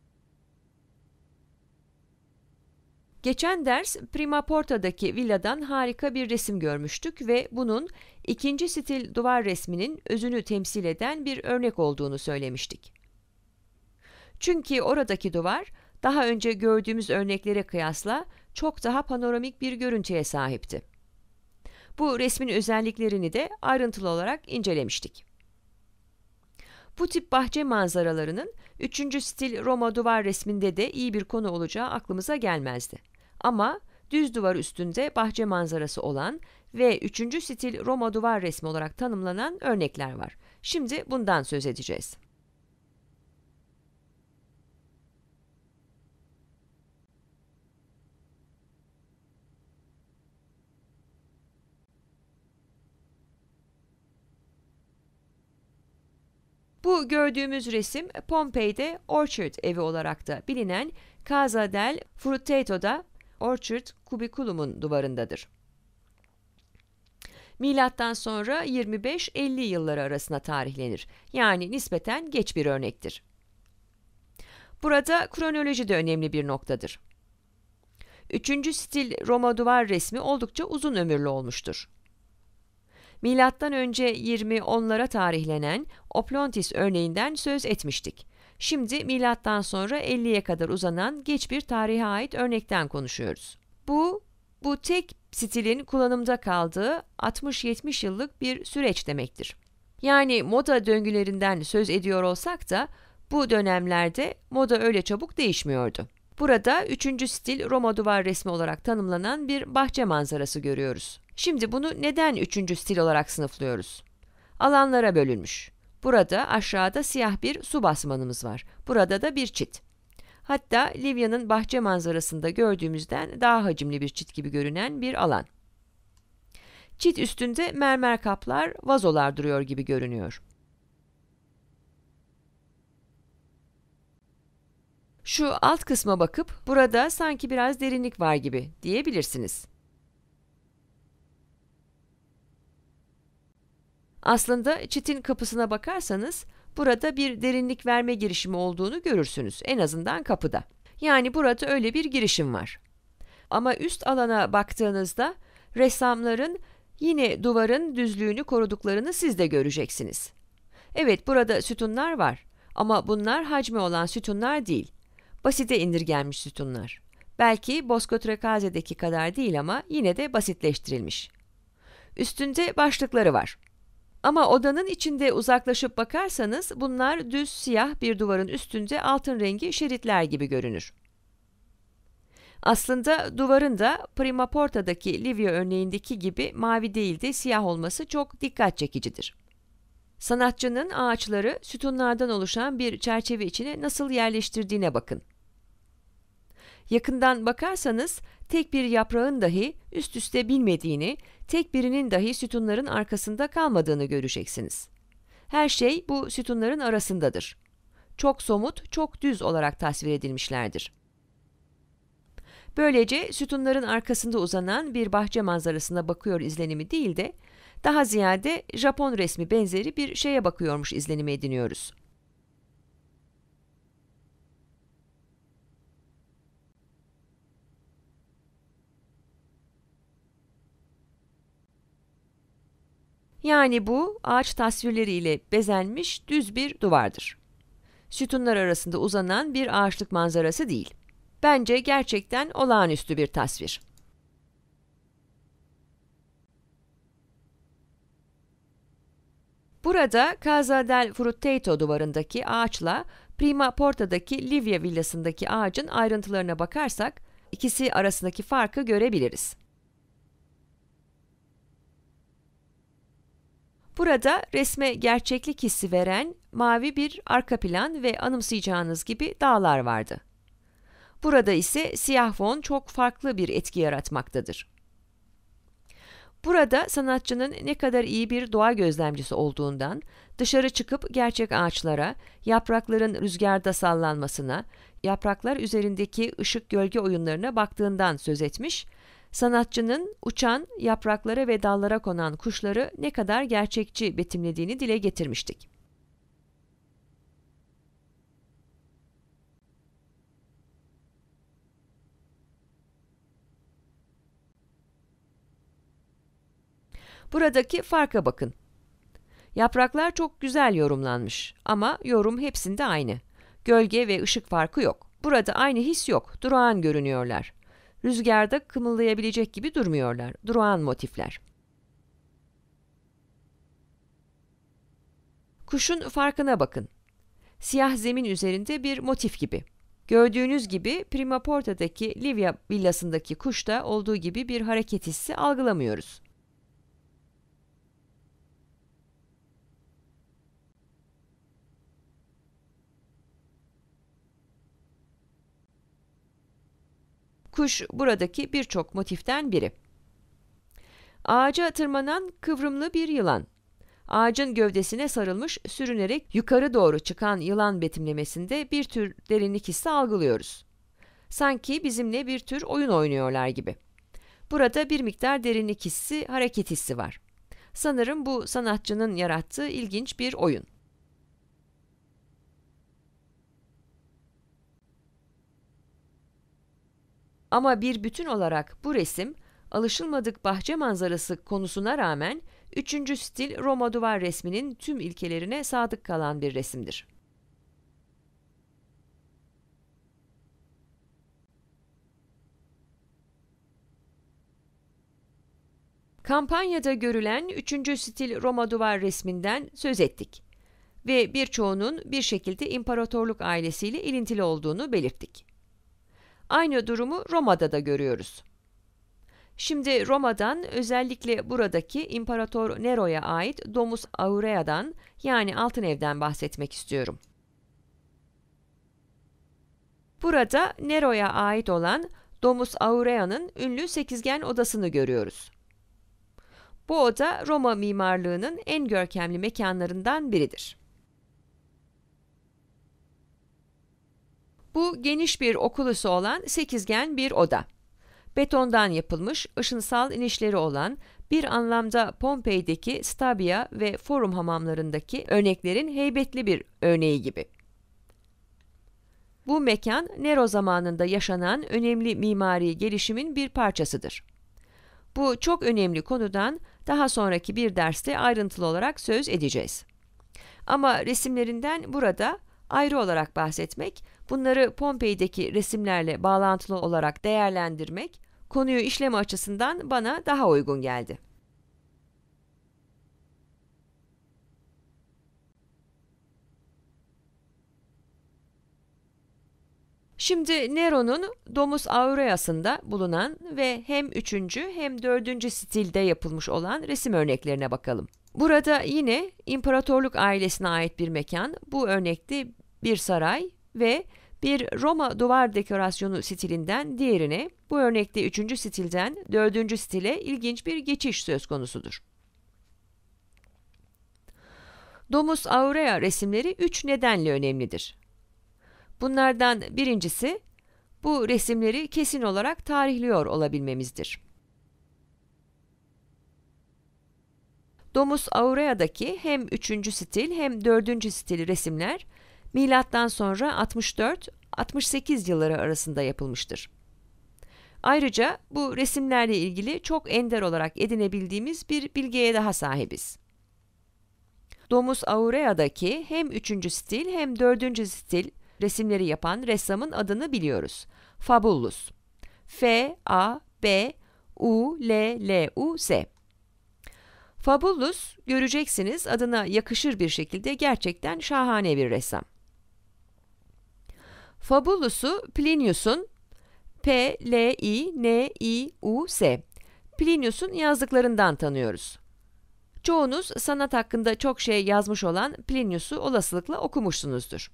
Geçen ders Prima Porta'daki villadan harika bir resim görmüştük ve bunun ikinci stil duvar resminin özünü temsil eden bir örnek olduğunu söylemiştik. Çünkü oradaki duvar daha önce gördüğümüz örneklere kıyasla çok daha panoramik bir görüntüye sahipti. Bu resmin özelliklerini de ayrıntılı olarak incelemiştik. Bu tip bahçe manzaralarının 3. stil Roma duvar resminde de iyi bir konu olacağı aklımıza gelmezdi ama düz duvar üstünde bahçe manzarası olan ve üçüncü stil Roma duvar resmi olarak tanımlanan örnekler var. Şimdi bundan söz edeceğiz. Bu gördüğümüz resim Pompei'de Orchard evi olarak da bilinen Casa del Frutteto'da Orchard Cubiculum'un duvarındadır. Milattan sonra 25-50 yılları arasına tarihlenir. Yani nispeten geç bir örnektir. Burada kronoloji de önemli bir noktadır. Üçüncü stil Roma duvar resmi oldukça uzun ömürlü olmuştur. Milattan önce 20 10lara tarihlenen Oplontis örneğinden söz etmiştik. Şimdi milattan sonra 50'ye kadar uzanan geç bir tarihe ait örnekten konuşuyoruz. Bu bu tek stilin kullanımda kaldığı 60-70 yıllık bir süreç demektir. Yani moda döngülerinden söz ediyor olsak da bu dönemlerde moda öyle çabuk değişmiyordu. Burada üçüncü stil Roma duvar resmi olarak tanımlanan bir bahçe manzarası görüyoruz. Şimdi bunu neden üçüncü stil olarak sınıflıyoruz? Alanlara bölünmüş. Burada aşağıda siyah bir su basmanımız var. Burada da bir çit. Hatta Livya'nın bahçe manzarasında gördüğümüzden daha hacimli bir çit gibi görünen bir alan. Çit üstünde mermer kaplar, vazolar duruyor gibi görünüyor. Şu alt kısma bakıp burada sanki biraz derinlik var gibi diyebilirsiniz. Aslında çitin kapısına bakarsanız burada bir derinlik verme girişimi olduğunu görürsünüz en azından kapıda. Yani burada öyle bir girişim var. Ama üst alana baktığınızda ressamların yine duvarın düzlüğünü koruduklarını siz de göreceksiniz. Evet burada sütunlar var ama bunlar hacmi olan sütunlar değil. Basite indirgenmiş sütunlar. Belki Boskotrecaze'deki kadar değil ama yine de basitleştirilmiş. Üstünde başlıkları var. Ama odanın içinde uzaklaşıp bakarsanız bunlar düz siyah bir duvarın üstünde altın rengi şeritler gibi görünür. Aslında duvarın da Prima Porta'daki Livio örneğindeki gibi mavi değil de siyah olması çok dikkat çekicidir. Sanatçının ağaçları sütunlardan oluşan bir çerçeve içine nasıl yerleştirdiğine bakın. Yakından bakarsanız tek bir yaprağın dahi üst üste bilmediğini, tek birinin dahi sütunların arkasında kalmadığını göreceksiniz. Her şey bu sütunların arasındadır. Çok somut, çok düz olarak tasvir edilmişlerdir. Böylece sütunların arkasında uzanan bir bahçe manzarasına bakıyor izlenimi değil de, daha ziyade Japon resmi benzeri bir şeye bakıyormuş izlenimi ediniyoruz. Yani bu ağaç tasvirleriyle bezenmiş düz bir duvardır. Sütunlar arasında uzanan bir ağaçlık manzarası değil. Bence gerçekten olağanüstü bir tasvir. Burada Casa del Frutteto duvarındaki ağaçla Prima Porta'daki Livia villasındaki ağacın ayrıntılarına bakarsak ikisi arasındaki farkı görebiliriz. Burada resme gerçeklik hissi veren mavi bir arka plan ve anımsayacağınız gibi dağlar vardı. Burada ise siyah fon çok farklı bir etki yaratmaktadır. Burada sanatçının ne kadar iyi bir doğa gözlemcisi olduğundan, dışarı çıkıp gerçek ağaçlara, yaprakların rüzgarda sallanmasına, yapraklar üzerindeki ışık gölge oyunlarına baktığından söz etmiş sanatçının uçan yapraklara ve dallara konan kuşları ne kadar gerçekçi betimlediğini dile getirmiştik. Buradaki farka bakın. Yapraklar çok güzel yorumlanmış ama yorum hepsinde aynı. Gölge ve ışık farkı yok. Burada aynı his yok, durağan görünüyorlar rüzgarda kımıldayabilecek gibi durmuyorlar. Durağan motifler. Kuşun farkına bakın. Siyah zemin üzerinde bir motif gibi. Gördüğünüz gibi Prima Porta'daki Livia villasındaki kuşta olduğu gibi bir hareket hissi algılamıyoruz. Kuş buradaki birçok motiften biri. Ağaca tırmanan kıvrımlı bir yılan. Ağacın gövdesine sarılmış sürünerek yukarı doğru çıkan yılan betimlemesinde bir tür derinlik hissi algılıyoruz. Sanki bizimle bir tür oyun oynuyorlar gibi. Burada bir miktar derinlik hissi, hareket hissi var. Sanırım bu sanatçının yarattığı ilginç bir oyun. Ama bir bütün olarak bu resim alışılmadık bahçe manzarası konusuna rağmen 3. stil Roma duvar resminin tüm ilkelerine sadık kalan bir resimdir. Kampanyada görülen 3. stil Roma duvar resminden söz ettik ve birçoğunun bir şekilde imparatorluk ailesiyle ilintili olduğunu belirttik. Aynı durumu Roma'da da görüyoruz. Şimdi Roma'dan özellikle buradaki İmparator Nero'ya ait Domus Aurea'dan yani altın evden bahsetmek istiyorum. Burada Nero'ya ait olan Domus Aurea'nın ünlü sekizgen odasını görüyoruz. Bu oda Roma mimarlığının en görkemli mekanlarından biridir. Bu geniş bir okulusu olan sekizgen bir oda. Betondan yapılmış, ışınsal inişleri olan, bir anlamda Pompei'deki Stabia ve Forum hamamlarındaki örneklerin heybetli bir örneği gibi. Bu mekan Nero zamanında yaşanan önemli mimari gelişimin bir parçasıdır. Bu çok önemli konudan daha sonraki bir derste ayrıntılı olarak söz edeceğiz. Ama resimlerinden burada ayrı olarak bahsetmek Bunları Pompei'deki resimlerle bağlantılı olarak değerlendirmek konuyu işleme açısından bana daha uygun geldi. Şimdi Nero'nun Domus Aureas'ında bulunan ve hem 3. hem 4. stilde yapılmış olan resim örneklerine bakalım. Burada yine imparatorluk ailesine ait bir mekan, bu örnekte bir saray ve bir Roma duvar dekorasyonu stilinden diğerine, bu örnekte üçüncü stilden dördüncü stile ilginç bir geçiş söz konusudur. Domus Aurea resimleri üç nedenle önemlidir. Bunlardan birincisi, bu resimleri kesin olarak tarihliyor olabilmemizdir. Domus Aurea'daki hem üçüncü stil hem dördüncü stil resimler Milattan sonra 64-68 yılları arasında yapılmıştır. Ayrıca bu resimlerle ilgili çok ender olarak edinebildiğimiz bir bilgiye daha sahibiz. Domus Aurea'daki hem 3. stil hem 4. stil resimleri yapan ressamın adını biliyoruz. Fabullus. F A B U L L U S. Fabullus göreceksiniz adına yakışır bir şekilde gerçekten şahane bir ressam. Fabulus'u Plinius'un P, L, I, N, I, U, S Plinius'un yazdıklarından tanıyoruz. Çoğunuz sanat hakkında çok şey yazmış olan Plinius'u olasılıkla okumuşsunuzdur.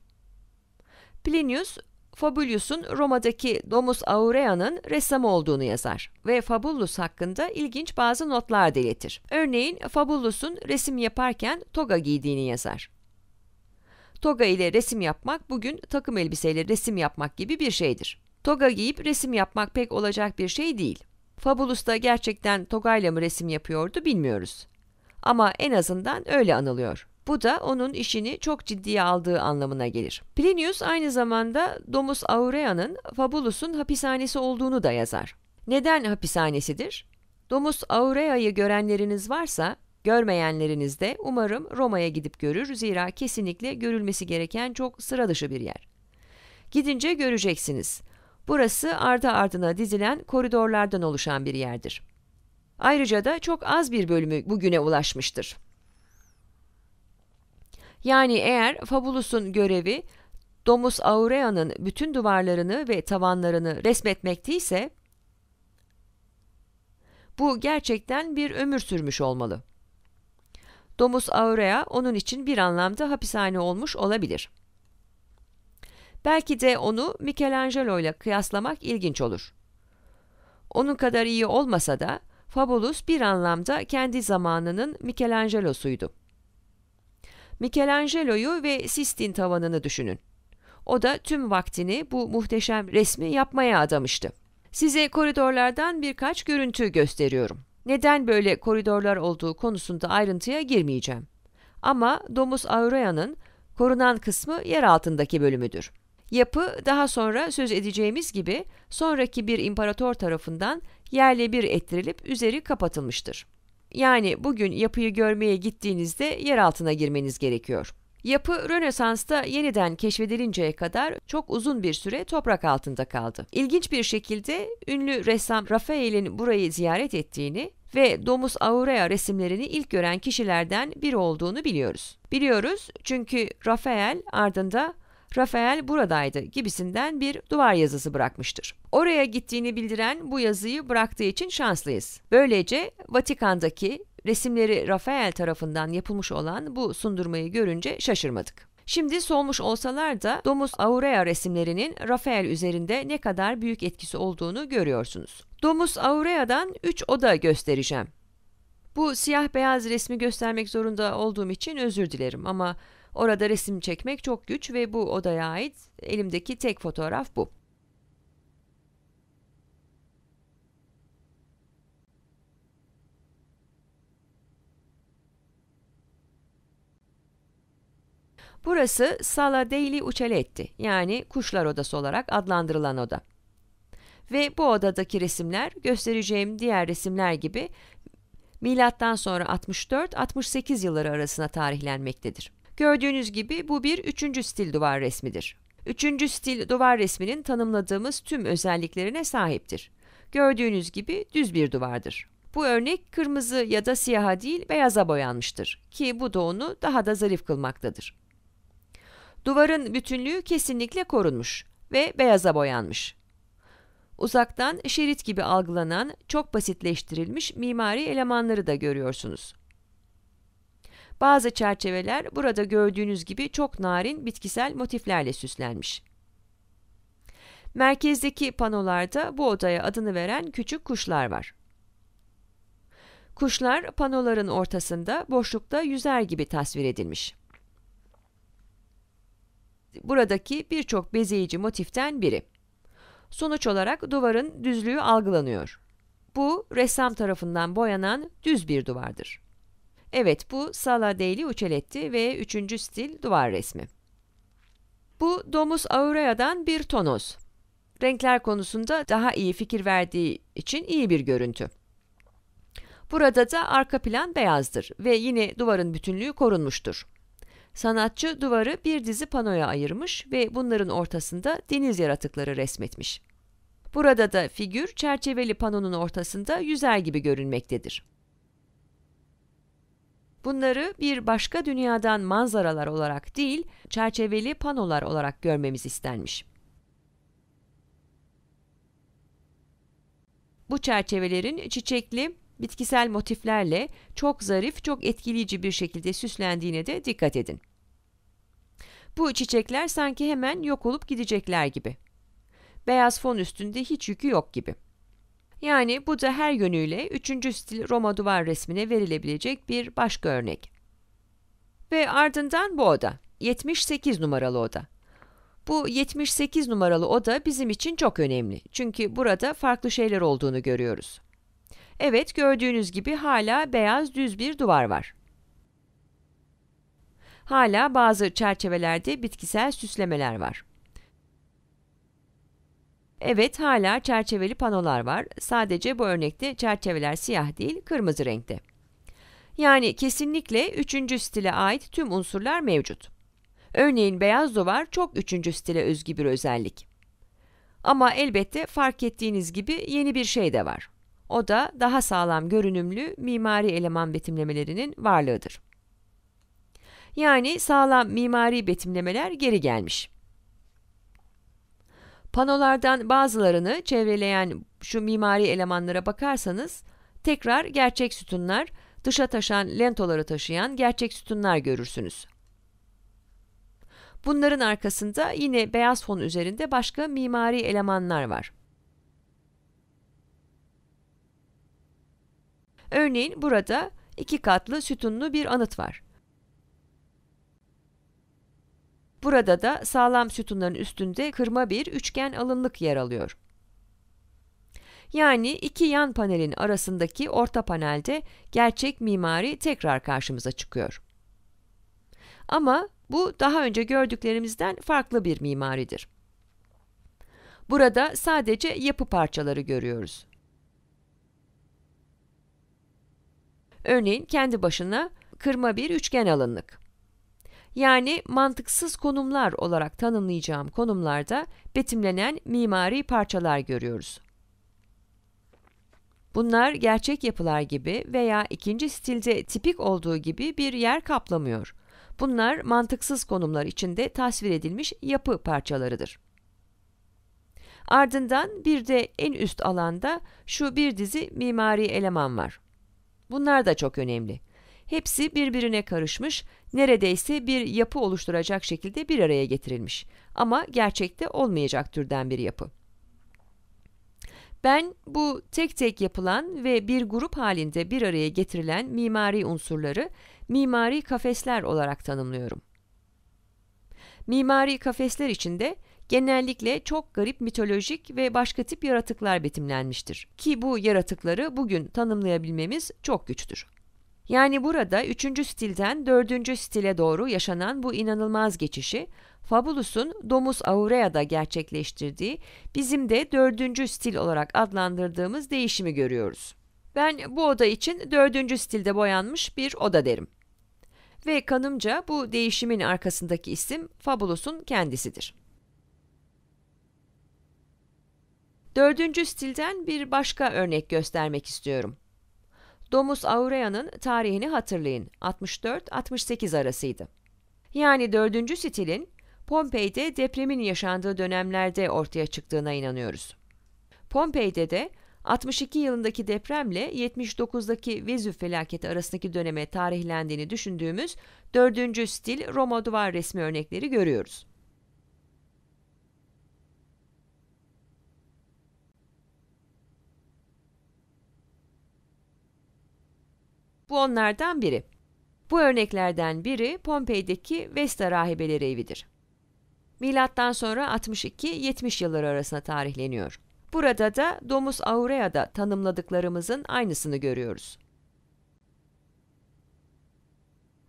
Plinius, Fabulius'un Roma'daki Domus Aurea'nın ressamı olduğunu yazar ve Fabulus hakkında ilginç bazı notlar da iletir. Örneğin Fabulus'un resim yaparken toga giydiğini yazar. Toga ile resim yapmak bugün takım elbiseyle resim yapmak gibi bir şeydir. Toga giyip resim yapmak pek olacak bir şey değil. Fabulus da gerçekten togayla mı resim yapıyordu bilmiyoruz. Ama en azından öyle anılıyor. Bu da onun işini çok ciddiye aldığı anlamına gelir. Plinius aynı zamanda Domus Aurea'nın Fabulus'un hapishanesi olduğunu da yazar. Neden hapishanesidir? Domus Aurea'yı görenleriniz varsa Görmeyenleriniz de umarım Roma'ya gidip görür zira kesinlikle görülmesi gereken çok sıra dışı bir yer. Gidince göreceksiniz. Burası ardı ardına dizilen koridorlardan oluşan bir yerdir. Ayrıca da çok az bir bölümü bugüne ulaşmıştır. Yani eğer Fabulus'un görevi Domus Aurea'nın bütün duvarlarını ve tavanlarını resmetmekteyse bu gerçekten bir ömür sürmüş olmalı. Domus aurea onun için bir anlamda hapishane olmuş olabilir. Belki de onu Michelangelo ile kıyaslamak ilginç olur. Onun kadar iyi olmasa da Fabulus bir anlamda kendi zamanının Michelangelo'suydu. Michelangelo'yu ve Sistine tavanını düşünün. O da tüm vaktini bu muhteşem resmi yapmaya adamıştı. Size koridorlardan birkaç görüntü gösteriyorum. Neden böyle koridorlar olduğu konusunda ayrıntıya girmeyeceğim. Ama Domus Aurea'nın korunan kısmı yer altındaki bölümüdür. Yapı daha sonra söz edeceğimiz gibi sonraki bir imparator tarafından yerle bir ettirilip üzeri kapatılmıştır. Yani bugün yapıyı görmeye gittiğinizde yer altına girmeniz gerekiyor. Yapı Rönesans'ta yeniden keşfedilinceye kadar çok uzun bir süre toprak altında kaldı. İlginç bir şekilde ünlü ressam Rafael'in burayı ziyaret ettiğini ve Domus Aurea resimlerini ilk gören kişilerden biri olduğunu biliyoruz. Biliyoruz çünkü Rafael ardında Rafael buradaydı gibisinden bir duvar yazısı bırakmıştır. Oraya gittiğini bildiren bu yazıyı bıraktığı için şanslıyız. Böylece Vatikan'daki Resimleri Rafael tarafından yapılmış olan bu sundurmayı görünce şaşırmadık. Şimdi solmuş olsalar da Domus Aurea resimlerinin Rafael üzerinde ne kadar büyük etkisi olduğunu görüyorsunuz. Domus Aurea'dan 3 oda göstereceğim. Bu siyah beyaz resmi göstermek zorunda olduğum için özür dilerim ama orada resim çekmek çok güç ve bu odaya ait elimdeki tek fotoğraf bu. Burası Sala Dei Uccelletti yani kuşlar odası olarak adlandırılan oda. Ve bu odadaki resimler göstereceğim diğer resimler gibi milattan sonra 64-68 yılları arasına tarihlenmektedir. Gördüğünüz gibi bu bir üçüncü stil duvar resmidir. Üçüncü stil duvar resminin tanımladığımız tüm özelliklerine sahiptir. Gördüğünüz gibi düz bir duvardır. Bu örnek kırmızı ya da siyaha değil beyaza boyanmıştır ki bu da onu daha da zarif kılmaktadır. Duvarın bütünlüğü kesinlikle korunmuş ve beyaza boyanmış. Uzaktan şerit gibi algılanan çok basitleştirilmiş mimari elemanları da görüyorsunuz. Bazı çerçeveler burada gördüğünüz gibi çok narin bitkisel motiflerle süslenmiş. Merkezdeki panolarda bu odaya adını veren küçük kuşlar var. Kuşlar panoların ortasında boşlukta yüzer gibi tasvir edilmiş buradaki birçok bezeyici motiften biri. Sonuç olarak duvarın düzlüğü algılanıyor. Bu ressam tarafından boyanan düz bir duvardır. Evet bu Sala Deli Uccelletti ve üçüncü stil duvar resmi. Bu Domus Aurea'dan bir tonoz. Renkler konusunda daha iyi fikir verdiği için iyi bir görüntü. Burada da arka plan beyazdır ve yine duvarın bütünlüğü korunmuştur. Sanatçı duvarı bir dizi panoya ayırmış ve bunların ortasında deniz yaratıkları resmetmiş. Burada da figür çerçeveli panonun ortasında yüzer gibi görünmektedir. Bunları bir başka dünyadan manzaralar olarak değil, çerçeveli panolar olarak görmemiz istenmiş. Bu çerçevelerin çiçekli, bitkisel motiflerle çok zarif, çok etkileyici bir şekilde süslendiğine de dikkat edin. Bu çiçekler sanki hemen yok olup gidecekler gibi. Beyaz fon üstünde hiç yükü yok gibi. Yani bu da her yönüyle 3. stil Roma duvar resmine verilebilecek bir başka örnek. Ve ardından bu oda. 78 numaralı oda. Bu 78 numaralı oda bizim için çok önemli. Çünkü burada farklı şeyler olduğunu görüyoruz. Evet gördüğünüz gibi hala beyaz düz bir duvar var. Hala bazı çerçevelerde bitkisel süslemeler var. Evet hala çerçeveli panolar var. Sadece bu örnekte çerçeveler siyah değil kırmızı renkte. Yani kesinlikle üçüncü stile ait tüm unsurlar mevcut. Örneğin beyaz duvar çok üçüncü stile özgü bir özellik. Ama elbette fark ettiğiniz gibi yeni bir şey de var. O da daha sağlam görünümlü mimari eleman betimlemelerinin varlığıdır. Yani sağlam mimari betimlemeler geri gelmiş. Panolardan bazılarını çevreleyen şu mimari elemanlara bakarsanız tekrar gerçek sütunlar, dışa taşan lentoları taşıyan gerçek sütunlar görürsünüz. Bunların arkasında yine beyaz fon üzerinde başka mimari elemanlar var. Örneğin burada iki katlı sütunlu bir anıt var. Burada da sağlam sütunların üstünde kırma bir üçgen alınlık yer alıyor. Yani iki yan panelin arasındaki orta panelde gerçek mimari tekrar karşımıza çıkıyor. Ama bu daha önce gördüklerimizden farklı bir mimaridir. Burada sadece yapı parçaları görüyoruz. Örneğin kendi başına kırma bir üçgen alınlık. Yani mantıksız konumlar olarak tanımlayacağım konumlarda betimlenen mimari parçalar görüyoruz. Bunlar gerçek yapılar gibi veya ikinci stilde tipik olduğu gibi bir yer kaplamıyor. Bunlar mantıksız konumlar içinde tasvir edilmiş yapı parçalarıdır. Ardından bir de en üst alanda şu bir dizi mimari eleman var. Bunlar da çok önemli. Hepsi birbirine karışmış, neredeyse bir yapı oluşturacak şekilde bir araya getirilmiş. Ama gerçekte olmayacak türden bir yapı. Ben bu tek tek yapılan ve bir grup halinde bir araya getirilen mimari unsurları mimari kafesler olarak tanımlıyorum. Mimari kafesler içinde genellikle çok garip mitolojik ve başka tip yaratıklar betimlenmiştir. Ki bu yaratıkları bugün tanımlayabilmemiz çok güçtür. Yani burada üçüncü stilden dördüncü stile doğru yaşanan bu inanılmaz geçişi, Fabulus'un Domus Aurea'da gerçekleştirdiği, bizim de dördüncü stil olarak adlandırdığımız değişimi görüyoruz. Ben bu oda için dördüncü stilde boyanmış bir oda derim. Ve kanımca bu değişimin arkasındaki isim Fabulus'un kendisidir. Dördüncü stilden bir başka örnek göstermek istiyorum. Domus Aurea'nın tarihini hatırlayın, 64-68 arasıydı. Yani dördüncü stilin Pompei'de depremin yaşandığı dönemlerde ortaya çıktığına inanıyoruz. Pompei'de de 62 yılındaki depremle 79'daki Vesuv felaketi arasındaki döneme tarihlendiğini düşündüğümüz dördüncü stil Roma duvar resmi örnekleri görüyoruz. Bu onlardan biri. Bu örneklerden biri Pompei'deki Vesta rahibeleri evidir. Milattan sonra 62-70 yılları arasına tarihleniyor. Burada da Domus Aurea'da tanımladıklarımızın aynısını görüyoruz.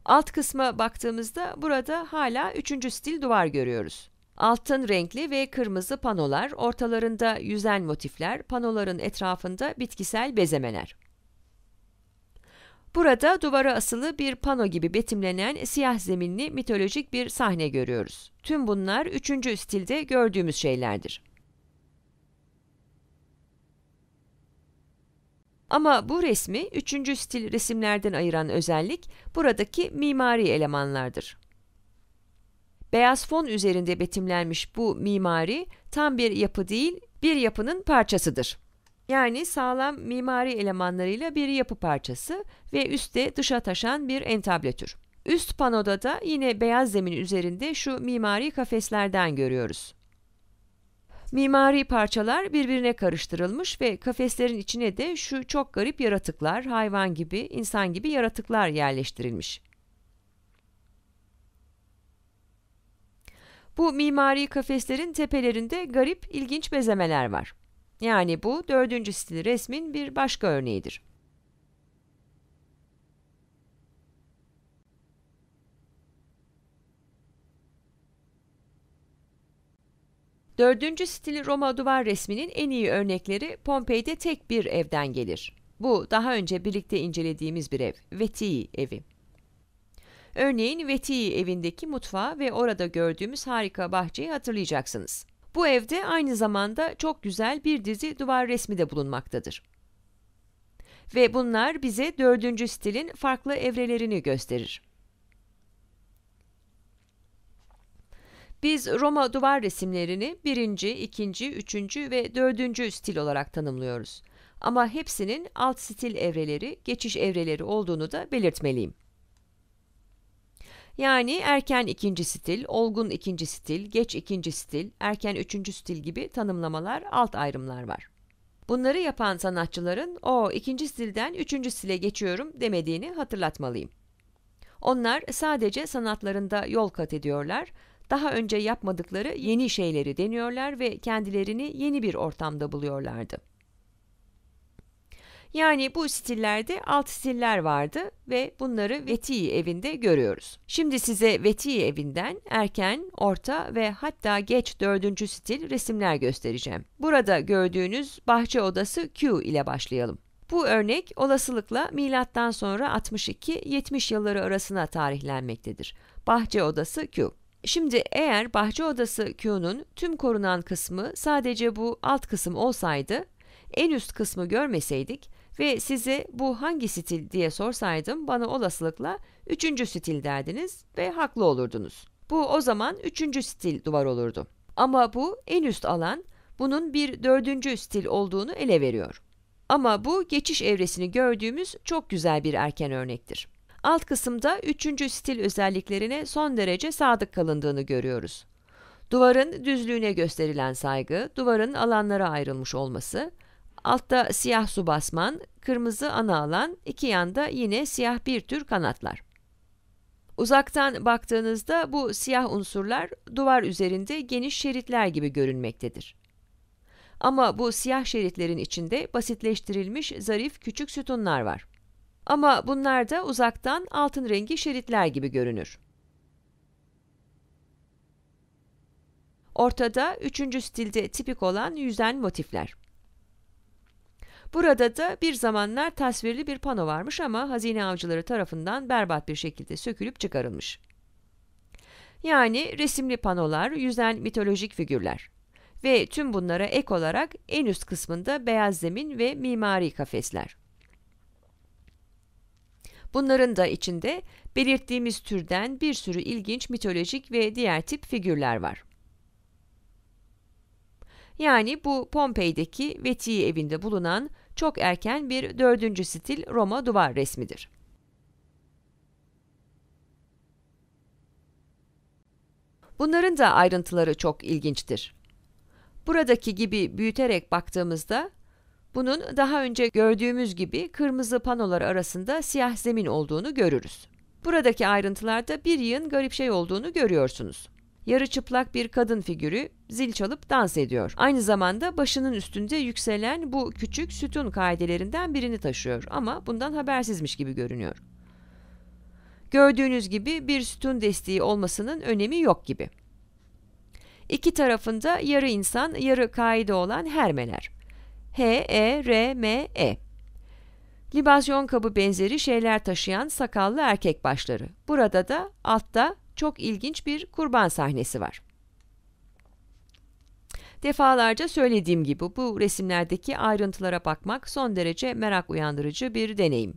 Alt kısma baktığımızda burada hala 3. stil duvar görüyoruz. Altın renkli ve kırmızı panolar, ortalarında yüzen motifler, panoların etrafında bitkisel bezemeler. Burada duvara asılı bir pano gibi betimlenen siyah zeminli mitolojik bir sahne görüyoruz. Tüm bunlar üçüncü stilde gördüğümüz şeylerdir. Ama bu resmi üçüncü stil resimlerden ayıran özellik buradaki mimari elemanlardır. Beyaz fon üzerinde betimlenmiş bu mimari tam bir yapı değil, bir yapının parçasıdır. Yani sağlam mimari elemanlarıyla bir yapı parçası ve üstte dışa taşan bir entablatür. Üst panoda da yine beyaz zemin üzerinde şu mimari kafeslerden görüyoruz. Mimari parçalar birbirine karıştırılmış ve kafeslerin içine de şu çok garip yaratıklar, hayvan gibi, insan gibi yaratıklar yerleştirilmiş. Bu mimari kafeslerin tepelerinde garip, ilginç bezemeler var. Yani bu dördüncü stil resmin bir başka örneğidir. Dördüncü stil Roma duvar resminin en iyi örnekleri Pompei'de tek bir evden gelir. Bu daha önce birlikte incelediğimiz bir ev, Vetii evi. Örneğin Vetii evindeki mutfağı ve orada gördüğümüz harika bahçeyi hatırlayacaksınız. Bu evde aynı zamanda çok güzel bir dizi duvar resmi de bulunmaktadır. Ve bunlar bize dördüncü stilin farklı evrelerini gösterir. Biz Roma duvar resimlerini birinci, ikinci, üçüncü ve dördüncü stil olarak tanımlıyoruz. Ama hepsinin alt stil evreleri, geçiş evreleri olduğunu da belirtmeliyim. Yani erken ikinci stil, olgun ikinci stil, geç ikinci stil, erken üçüncü stil gibi tanımlamalar, alt ayrımlar var. Bunları yapan sanatçıların o ikinci stilden üçüncü stile geçiyorum demediğini hatırlatmalıyım. Onlar sadece sanatlarında yol kat ediyorlar, daha önce yapmadıkları yeni şeyleri deniyorlar ve kendilerini yeni bir ortamda buluyorlardı. Yani bu stillerde alt stiller vardı ve bunları Veti evinde görüyoruz. Şimdi size Veti evinden erken, orta ve hatta geç dördüncü stil resimler göstereceğim. Burada gördüğünüz bahçe odası Q ile başlayalım. Bu örnek olasılıkla milattan sonra 62-70 yılları arasına tarihlenmektedir. Bahçe odası Q. Şimdi eğer bahçe odası Q'nun tüm korunan kısmı sadece bu alt kısım olsaydı, en üst kısmı görmeseydik ve sizi bu hangi stil diye sorsaydım bana olasılıkla üçüncü stil derdiniz ve haklı olurdunuz. Bu o zaman üçüncü stil duvar olurdu. Ama bu en üst alan bunun bir dördüncü stil olduğunu ele veriyor. Ama bu geçiş evresini gördüğümüz çok güzel bir erken örnektir. Alt kısımda üçüncü stil özelliklerine son derece sadık kalındığını görüyoruz. Duvarın düzlüğüne gösterilen saygı, duvarın alanlara ayrılmış olması, Altta siyah su basman, kırmızı ana alan, iki yanda yine siyah bir tür kanatlar. Uzaktan baktığınızda bu siyah unsurlar duvar üzerinde geniş şeritler gibi görünmektedir. Ama bu siyah şeritlerin içinde basitleştirilmiş zarif küçük sütunlar var. Ama bunlar da uzaktan altın rengi şeritler gibi görünür. Ortada üçüncü stilde tipik olan yüzen motifler. Burada da bir zamanlar tasvirli bir pano varmış ama hazine avcıları tarafından berbat bir şekilde sökülüp çıkarılmış. Yani resimli panolar, yüzen mitolojik figürler. Ve tüm bunlara ek olarak en üst kısmında beyaz zemin ve mimari kafesler. Bunların da içinde belirttiğimiz türden bir sürü ilginç mitolojik ve diğer tip figürler var. Yani bu Pompei'deki Veti evinde bulunan çok erken bir dördüncü stil Roma duvar resmidir. Bunların da ayrıntıları çok ilginçtir. Buradaki gibi büyüterek baktığımızda bunun daha önce gördüğümüz gibi kırmızı panolar arasında siyah zemin olduğunu görürüz. Buradaki ayrıntılarda bir yığın garip şey olduğunu görüyorsunuz yarı çıplak bir kadın figürü zil çalıp dans ediyor. Aynı zamanda başının üstünde yükselen bu küçük sütun kaidelerinden birini taşıyor ama bundan habersizmiş gibi görünüyor. Gördüğünüz gibi bir sütun desteği olmasının önemi yok gibi. İki tarafında yarı insan, yarı kaide olan hermeler. H, E, R, M, E. Libasyon kabı benzeri şeyler taşıyan sakallı erkek başları. Burada da altta çok ilginç bir kurban sahnesi var. Defalarca söylediğim gibi bu resimlerdeki ayrıntılara bakmak son derece merak uyandırıcı bir deneyim.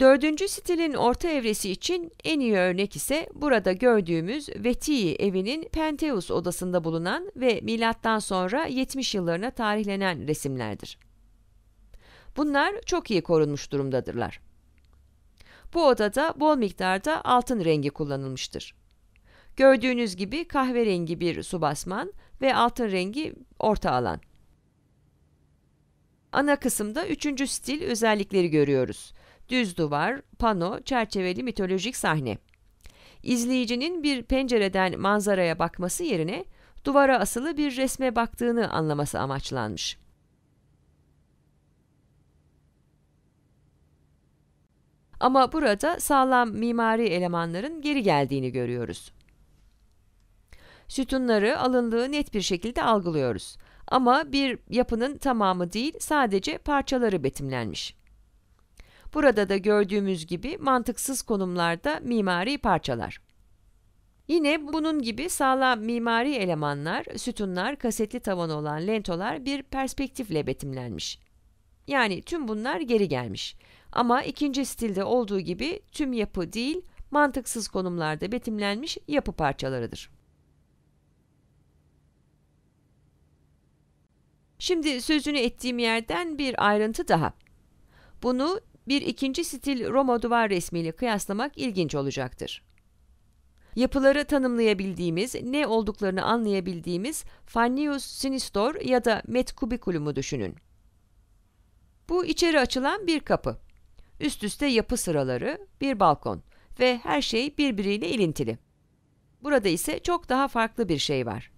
Dördüncü stilin orta evresi için en iyi örnek ise burada gördüğümüz Vetii evinin Penteus odasında bulunan ve milattan sonra 70 yıllarına tarihlenen resimlerdir. Bunlar çok iyi korunmuş durumdadırlar. Bu odada bol miktarda altın rengi kullanılmıştır. Gördüğünüz gibi kahverengi bir su basman ve altın rengi orta alan. Ana kısımda üçüncü stil özellikleri görüyoruz. Düz duvar, pano, çerçeveli mitolojik sahne. İzleyicinin bir pencereden manzaraya bakması yerine duvara asılı bir resme baktığını anlaması amaçlanmış. Ama burada sağlam mimari elemanların geri geldiğini görüyoruz. Sütunları alındığı net bir şekilde algılıyoruz. Ama bir yapının tamamı değil, sadece parçaları betimlenmiş. Burada da gördüğümüz gibi mantıksız konumlarda mimari parçalar. Yine bunun gibi sağlam mimari elemanlar, sütunlar, kasetli tavan olan lentolar bir perspektifle betimlenmiş. Yani tüm bunlar geri gelmiş ama ikinci stilde olduğu gibi tüm yapı değil, mantıksız konumlarda betimlenmiş yapı parçalarıdır. Şimdi sözünü ettiğim yerden bir ayrıntı daha. Bunu bir ikinci stil Roma duvar resmiyle kıyaslamak ilginç olacaktır. Yapıları tanımlayabildiğimiz, ne olduklarını anlayabildiğimiz Fannius Sinistor ya da Met Cubiculum'u düşünün. Bu içeri açılan bir kapı. Üst üste yapı sıraları, bir balkon ve her şey birbiriyle ilintili. Burada ise çok daha farklı bir şey var.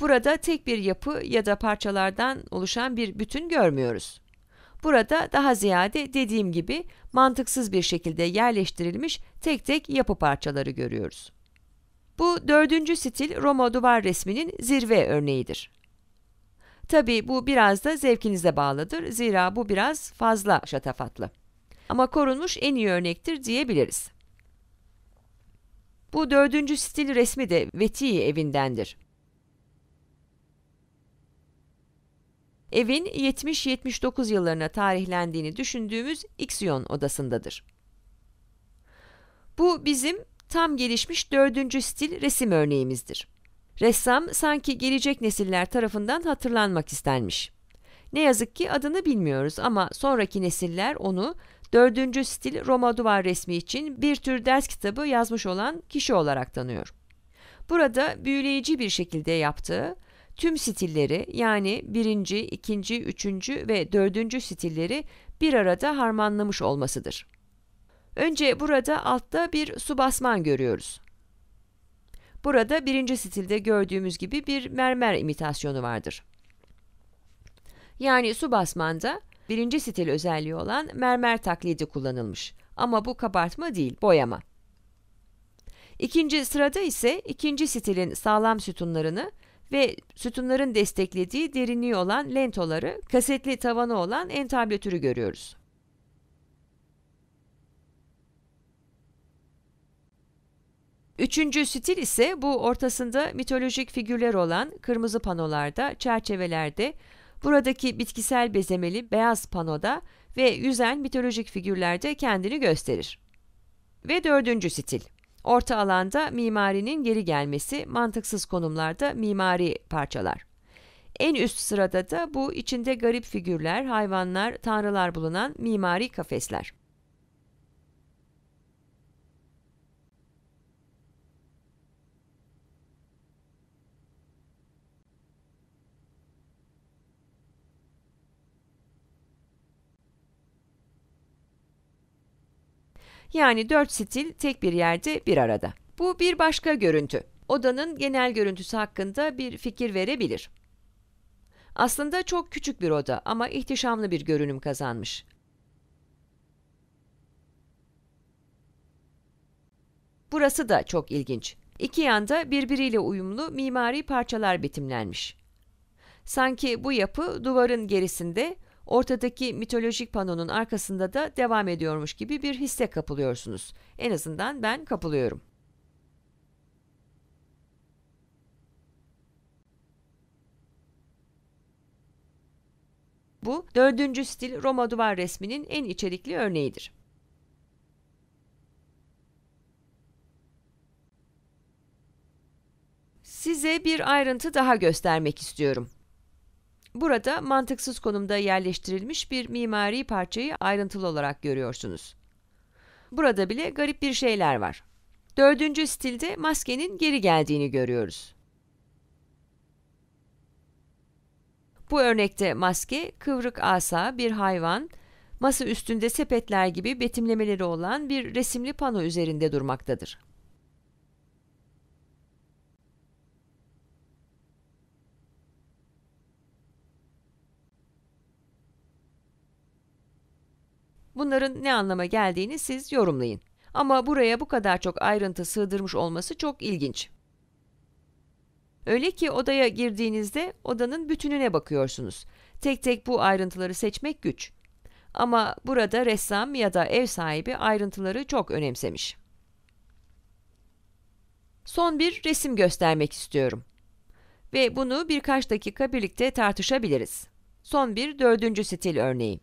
Burada tek bir yapı ya da parçalardan oluşan bir bütün görmüyoruz. Burada daha ziyade dediğim gibi mantıksız bir şekilde yerleştirilmiş tek tek yapı parçaları görüyoruz. Bu dördüncü stil Roma duvar resminin zirve örneğidir. Tabii bu biraz da zevkinize bağlıdır zira bu biraz fazla şatafatlı ama korunmuş en iyi örnektir diyebiliriz. Bu dördüncü stil resmi de Vetii evindendir. Evin 70-79 yıllarına tarihlendiğini düşündüğümüz İksiyon odasındadır. Bu bizim tam gelişmiş dördüncü stil resim örneğimizdir. Ressam sanki gelecek nesiller tarafından hatırlanmak istenmiş. Ne yazık ki adını bilmiyoruz ama sonraki nesiller onu Dördüncü stil Roma duvar resmi için bir tür ders kitabı yazmış olan kişi olarak tanıyor. Burada büyüleyici bir şekilde yaptığı tüm stilleri yani birinci, ikinci, üçüncü ve dördüncü stilleri bir arada harmanlamış olmasıdır. Önce burada altta bir su basman görüyoruz. Burada birinci stilde gördüğümüz gibi bir mermer imitasyonu vardır. Yani su basmanda Birinci stil özelliği olan mermer taklidi kullanılmış. Ama bu kabartma değil, boyama. İkinci sırada ise ikinci stilin sağlam sütunlarını ve sütunların desteklediği derinliği olan lentoları, kasetli tavanı olan entablötürü görüyoruz. Üçüncü stil ise bu ortasında mitolojik figürler olan kırmızı panolarda, çerçevelerde, Buradaki bitkisel bezemeli beyaz panoda ve yüzen mitolojik figürlerde kendini gösterir. Ve dördüncü stil. Orta alanda mimarinin geri gelmesi, mantıksız konumlarda mimari parçalar. En üst sırada da bu içinde garip figürler, hayvanlar, tanrılar bulunan mimari kafesler. Yani dört stil tek bir yerde bir arada. Bu bir başka görüntü. Odanın genel görüntüsü hakkında bir fikir verebilir. Aslında çok küçük bir oda ama ihtişamlı bir görünüm kazanmış. Burası da çok ilginç. İki yanda birbiriyle uyumlu mimari parçalar betimlenmiş. Sanki bu yapı duvarın gerisinde ortadaki mitolojik panonun arkasında da devam ediyormuş gibi bir hisse kapılıyorsunuz. En azından ben kapılıyorum. Bu dördüncü stil Roma duvar resminin en içerikli örneğidir. Size bir ayrıntı daha göstermek istiyorum. Burada mantıksız konumda yerleştirilmiş bir mimari parçayı ayrıntılı olarak görüyorsunuz. Burada bile garip bir şeyler var. Dördüncü stilde maskenin geri geldiğini görüyoruz. Bu örnekte maske, kıvrık asa, bir hayvan, masa üstünde sepetler gibi betimlemeleri olan bir resimli pano üzerinde durmaktadır. Bunların ne anlama geldiğini siz yorumlayın. Ama buraya bu kadar çok ayrıntı sığdırmış olması çok ilginç. Öyle ki odaya girdiğinizde odanın bütününe bakıyorsunuz. Tek tek bu ayrıntıları seçmek güç. Ama burada ressam ya da ev sahibi ayrıntıları çok önemsemiş. Son bir resim göstermek istiyorum. Ve bunu birkaç dakika birlikte tartışabiliriz. Son bir dördüncü stil örneği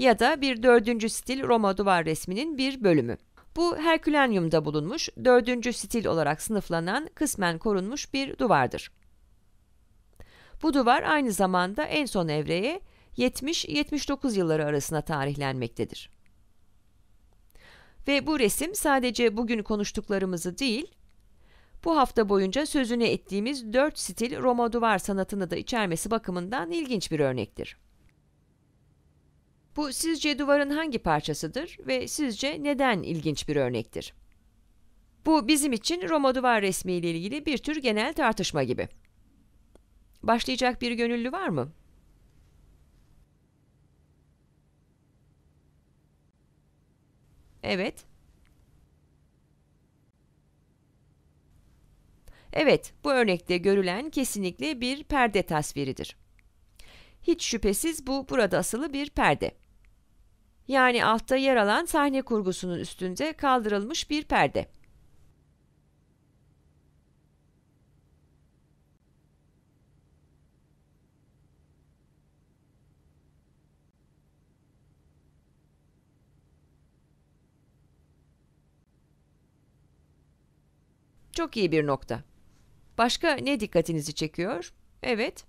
ya da bir dördüncü stil Roma duvar resminin bir bölümü. Bu Herkülenyum'da bulunmuş, dördüncü stil olarak sınıflanan kısmen korunmuş bir duvardır. Bu duvar aynı zamanda en son evreye 70-79 yılları arasına tarihlenmektedir. Ve bu resim sadece bugün konuştuklarımızı değil, bu hafta boyunca sözünü ettiğimiz dört stil Roma duvar sanatını da içermesi bakımından ilginç bir örnektir. Bu sizce duvarın hangi parçasıdır ve sizce neden ilginç bir örnektir? Bu bizim için Roma duvar resmi ile ilgili bir tür genel tartışma gibi. Başlayacak bir gönüllü var mı? Evet. Evet, bu örnekte görülen kesinlikle bir perde tasviridir. Hiç şüphesiz bu burada asılı bir perde yani altta yer alan sahne kurgusunun üstünde kaldırılmış bir perde. Çok iyi bir nokta. Başka ne dikkatinizi çekiyor? Evet,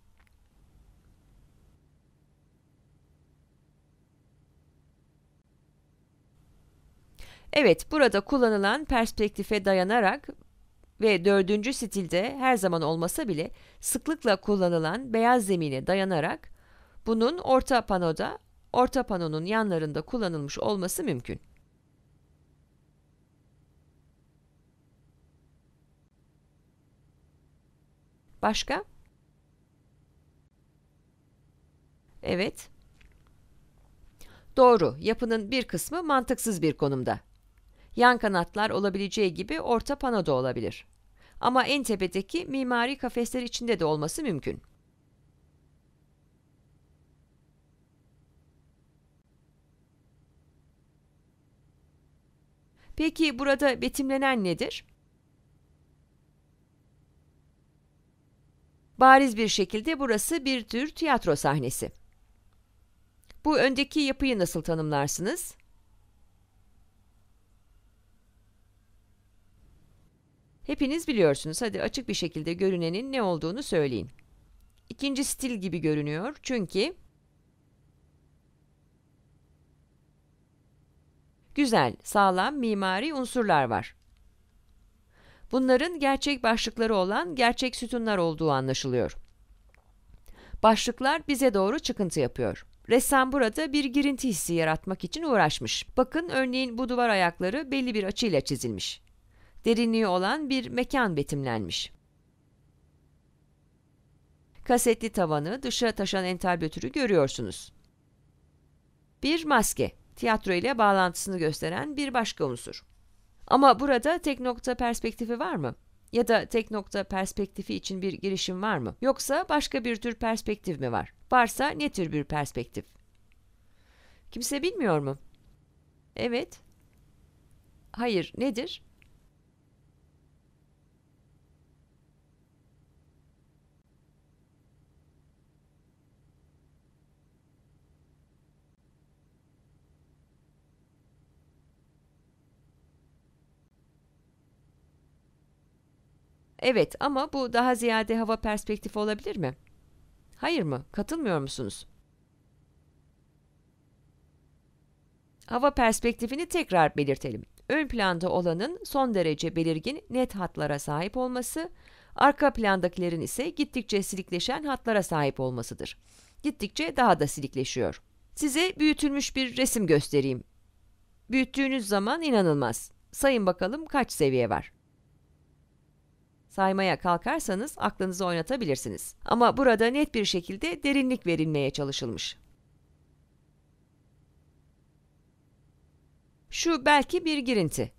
Evet, burada kullanılan perspektife dayanarak ve dördüncü stilde her zaman olmasa bile sıklıkla kullanılan beyaz zemine dayanarak bunun orta panoda, orta panonun yanlarında kullanılmış olması mümkün. Başka? Evet. Doğru, yapının bir kısmı mantıksız bir konumda. Yan kanatlar olabileceği gibi orta panoda olabilir. Ama en tepedeki mimari kafesler içinde de olması mümkün. Peki burada betimlenen nedir? Bariz bir şekilde burası bir tür tiyatro sahnesi. Bu öndeki yapıyı nasıl tanımlarsınız? Hepiniz biliyorsunuz. Hadi açık bir şekilde görünenin ne olduğunu söyleyin. İkinci stil gibi görünüyor çünkü güzel, sağlam mimari unsurlar var. Bunların gerçek başlıkları olan gerçek sütunlar olduğu anlaşılıyor. Başlıklar bize doğru çıkıntı yapıyor. Ressam burada bir girinti hissi yaratmak için uğraşmış. Bakın örneğin bu duvar ayakları belli bir açıyla çizilmiş derinliği olan bir mekan betimlenmiş. Kasetli tavanı, dışa taşan entel görüyorsunuz. Bir maske, tiyatro ile bağlantısını gösteren bir başka unsur. Ama burada tek nokta perspektifi var mı? Ya da tek nokta perspektifi için bir girişim var mı? Yoksa başka bir tür perspektif mi var? Varsa ne tür bir perspektif? Kimse bilmiyor mu? Evet. Hayır, nedir? Evet ama bu daha ziyade hava perspektifi olabilir mi? Hayır mı? Katılmıyor musunuz? Hava perspektifini tekrar belirtelim. Ön planda olanın son derece belirgin net hatlara sahip olması, arka plandakilerin ise gittikçe silikleşen hatlara sahip olmasıdır. Gittikçe daha da silikleşiyor. Size büyütülmüş bir resim göstereyim. Büyüttüğünüz zaman inanılmaz. Sayın bakalım kaç seviye var? Saymaya kalkarsanız aklınızı oynatabilirsiniz. Ama burada net bir şekilde derinlik verilmeye çalışılmış. Şu belki bir girinti.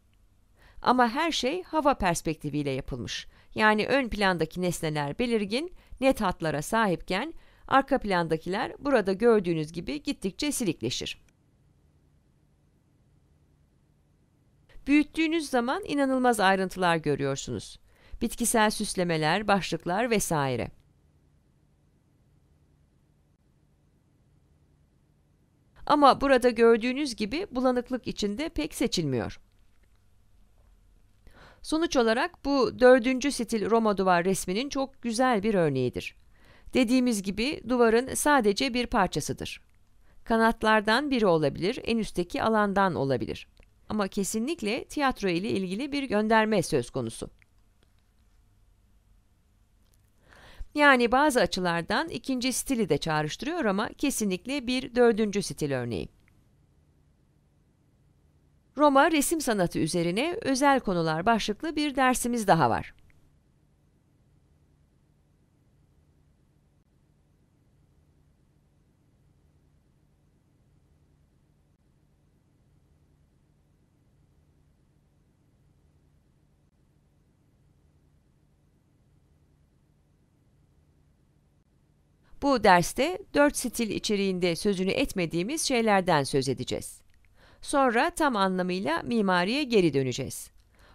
Ama her şey hava perspektifiyle yapılmış. Yani ön plandaki nesneler belirgin, net hatlara sahipken arka plandakiler burada gördüğünüz gibi gittikçe silikleşir. Büyüttüğünüz zaman inanılmaz ayrıntılar görüyorsunuz bitkisel süslemeler, başlıklar vesaire. Ama burada gördüğünüz gibi bulanıklık içinde pek seçilmiyor. Sonuç olarak bu dördüncü stil Roma duvar resminin çok güzel bir örneğidir. Dediğimiz gibi duvarın sadece bir parçasıdır. Kanatlardan biri olabilir, en üstteki alandan olabilir. Ama kesinlikle tiyatro ile ilgili bir gönderme söz konusu. Yani bazı açılardan ikinci stili de çağrıştırıyor ama kesinlikle bir dördüncü stil örneği. Roma resim sanatı üzerine özel konular başlıklı bir dersimiz daha var. Bu derste dört stil içeriğinde sözünü etmediğimiz şeylerden söz edeceğiz. Sonra tam anlamıyla mimariye geri döneceğiz.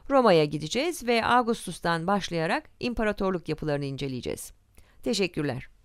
Roma'ya gideceğiz ve Augustus'tan başlayarak imparatorluk yapılarını inceleyeceğiz. Teşekkürler.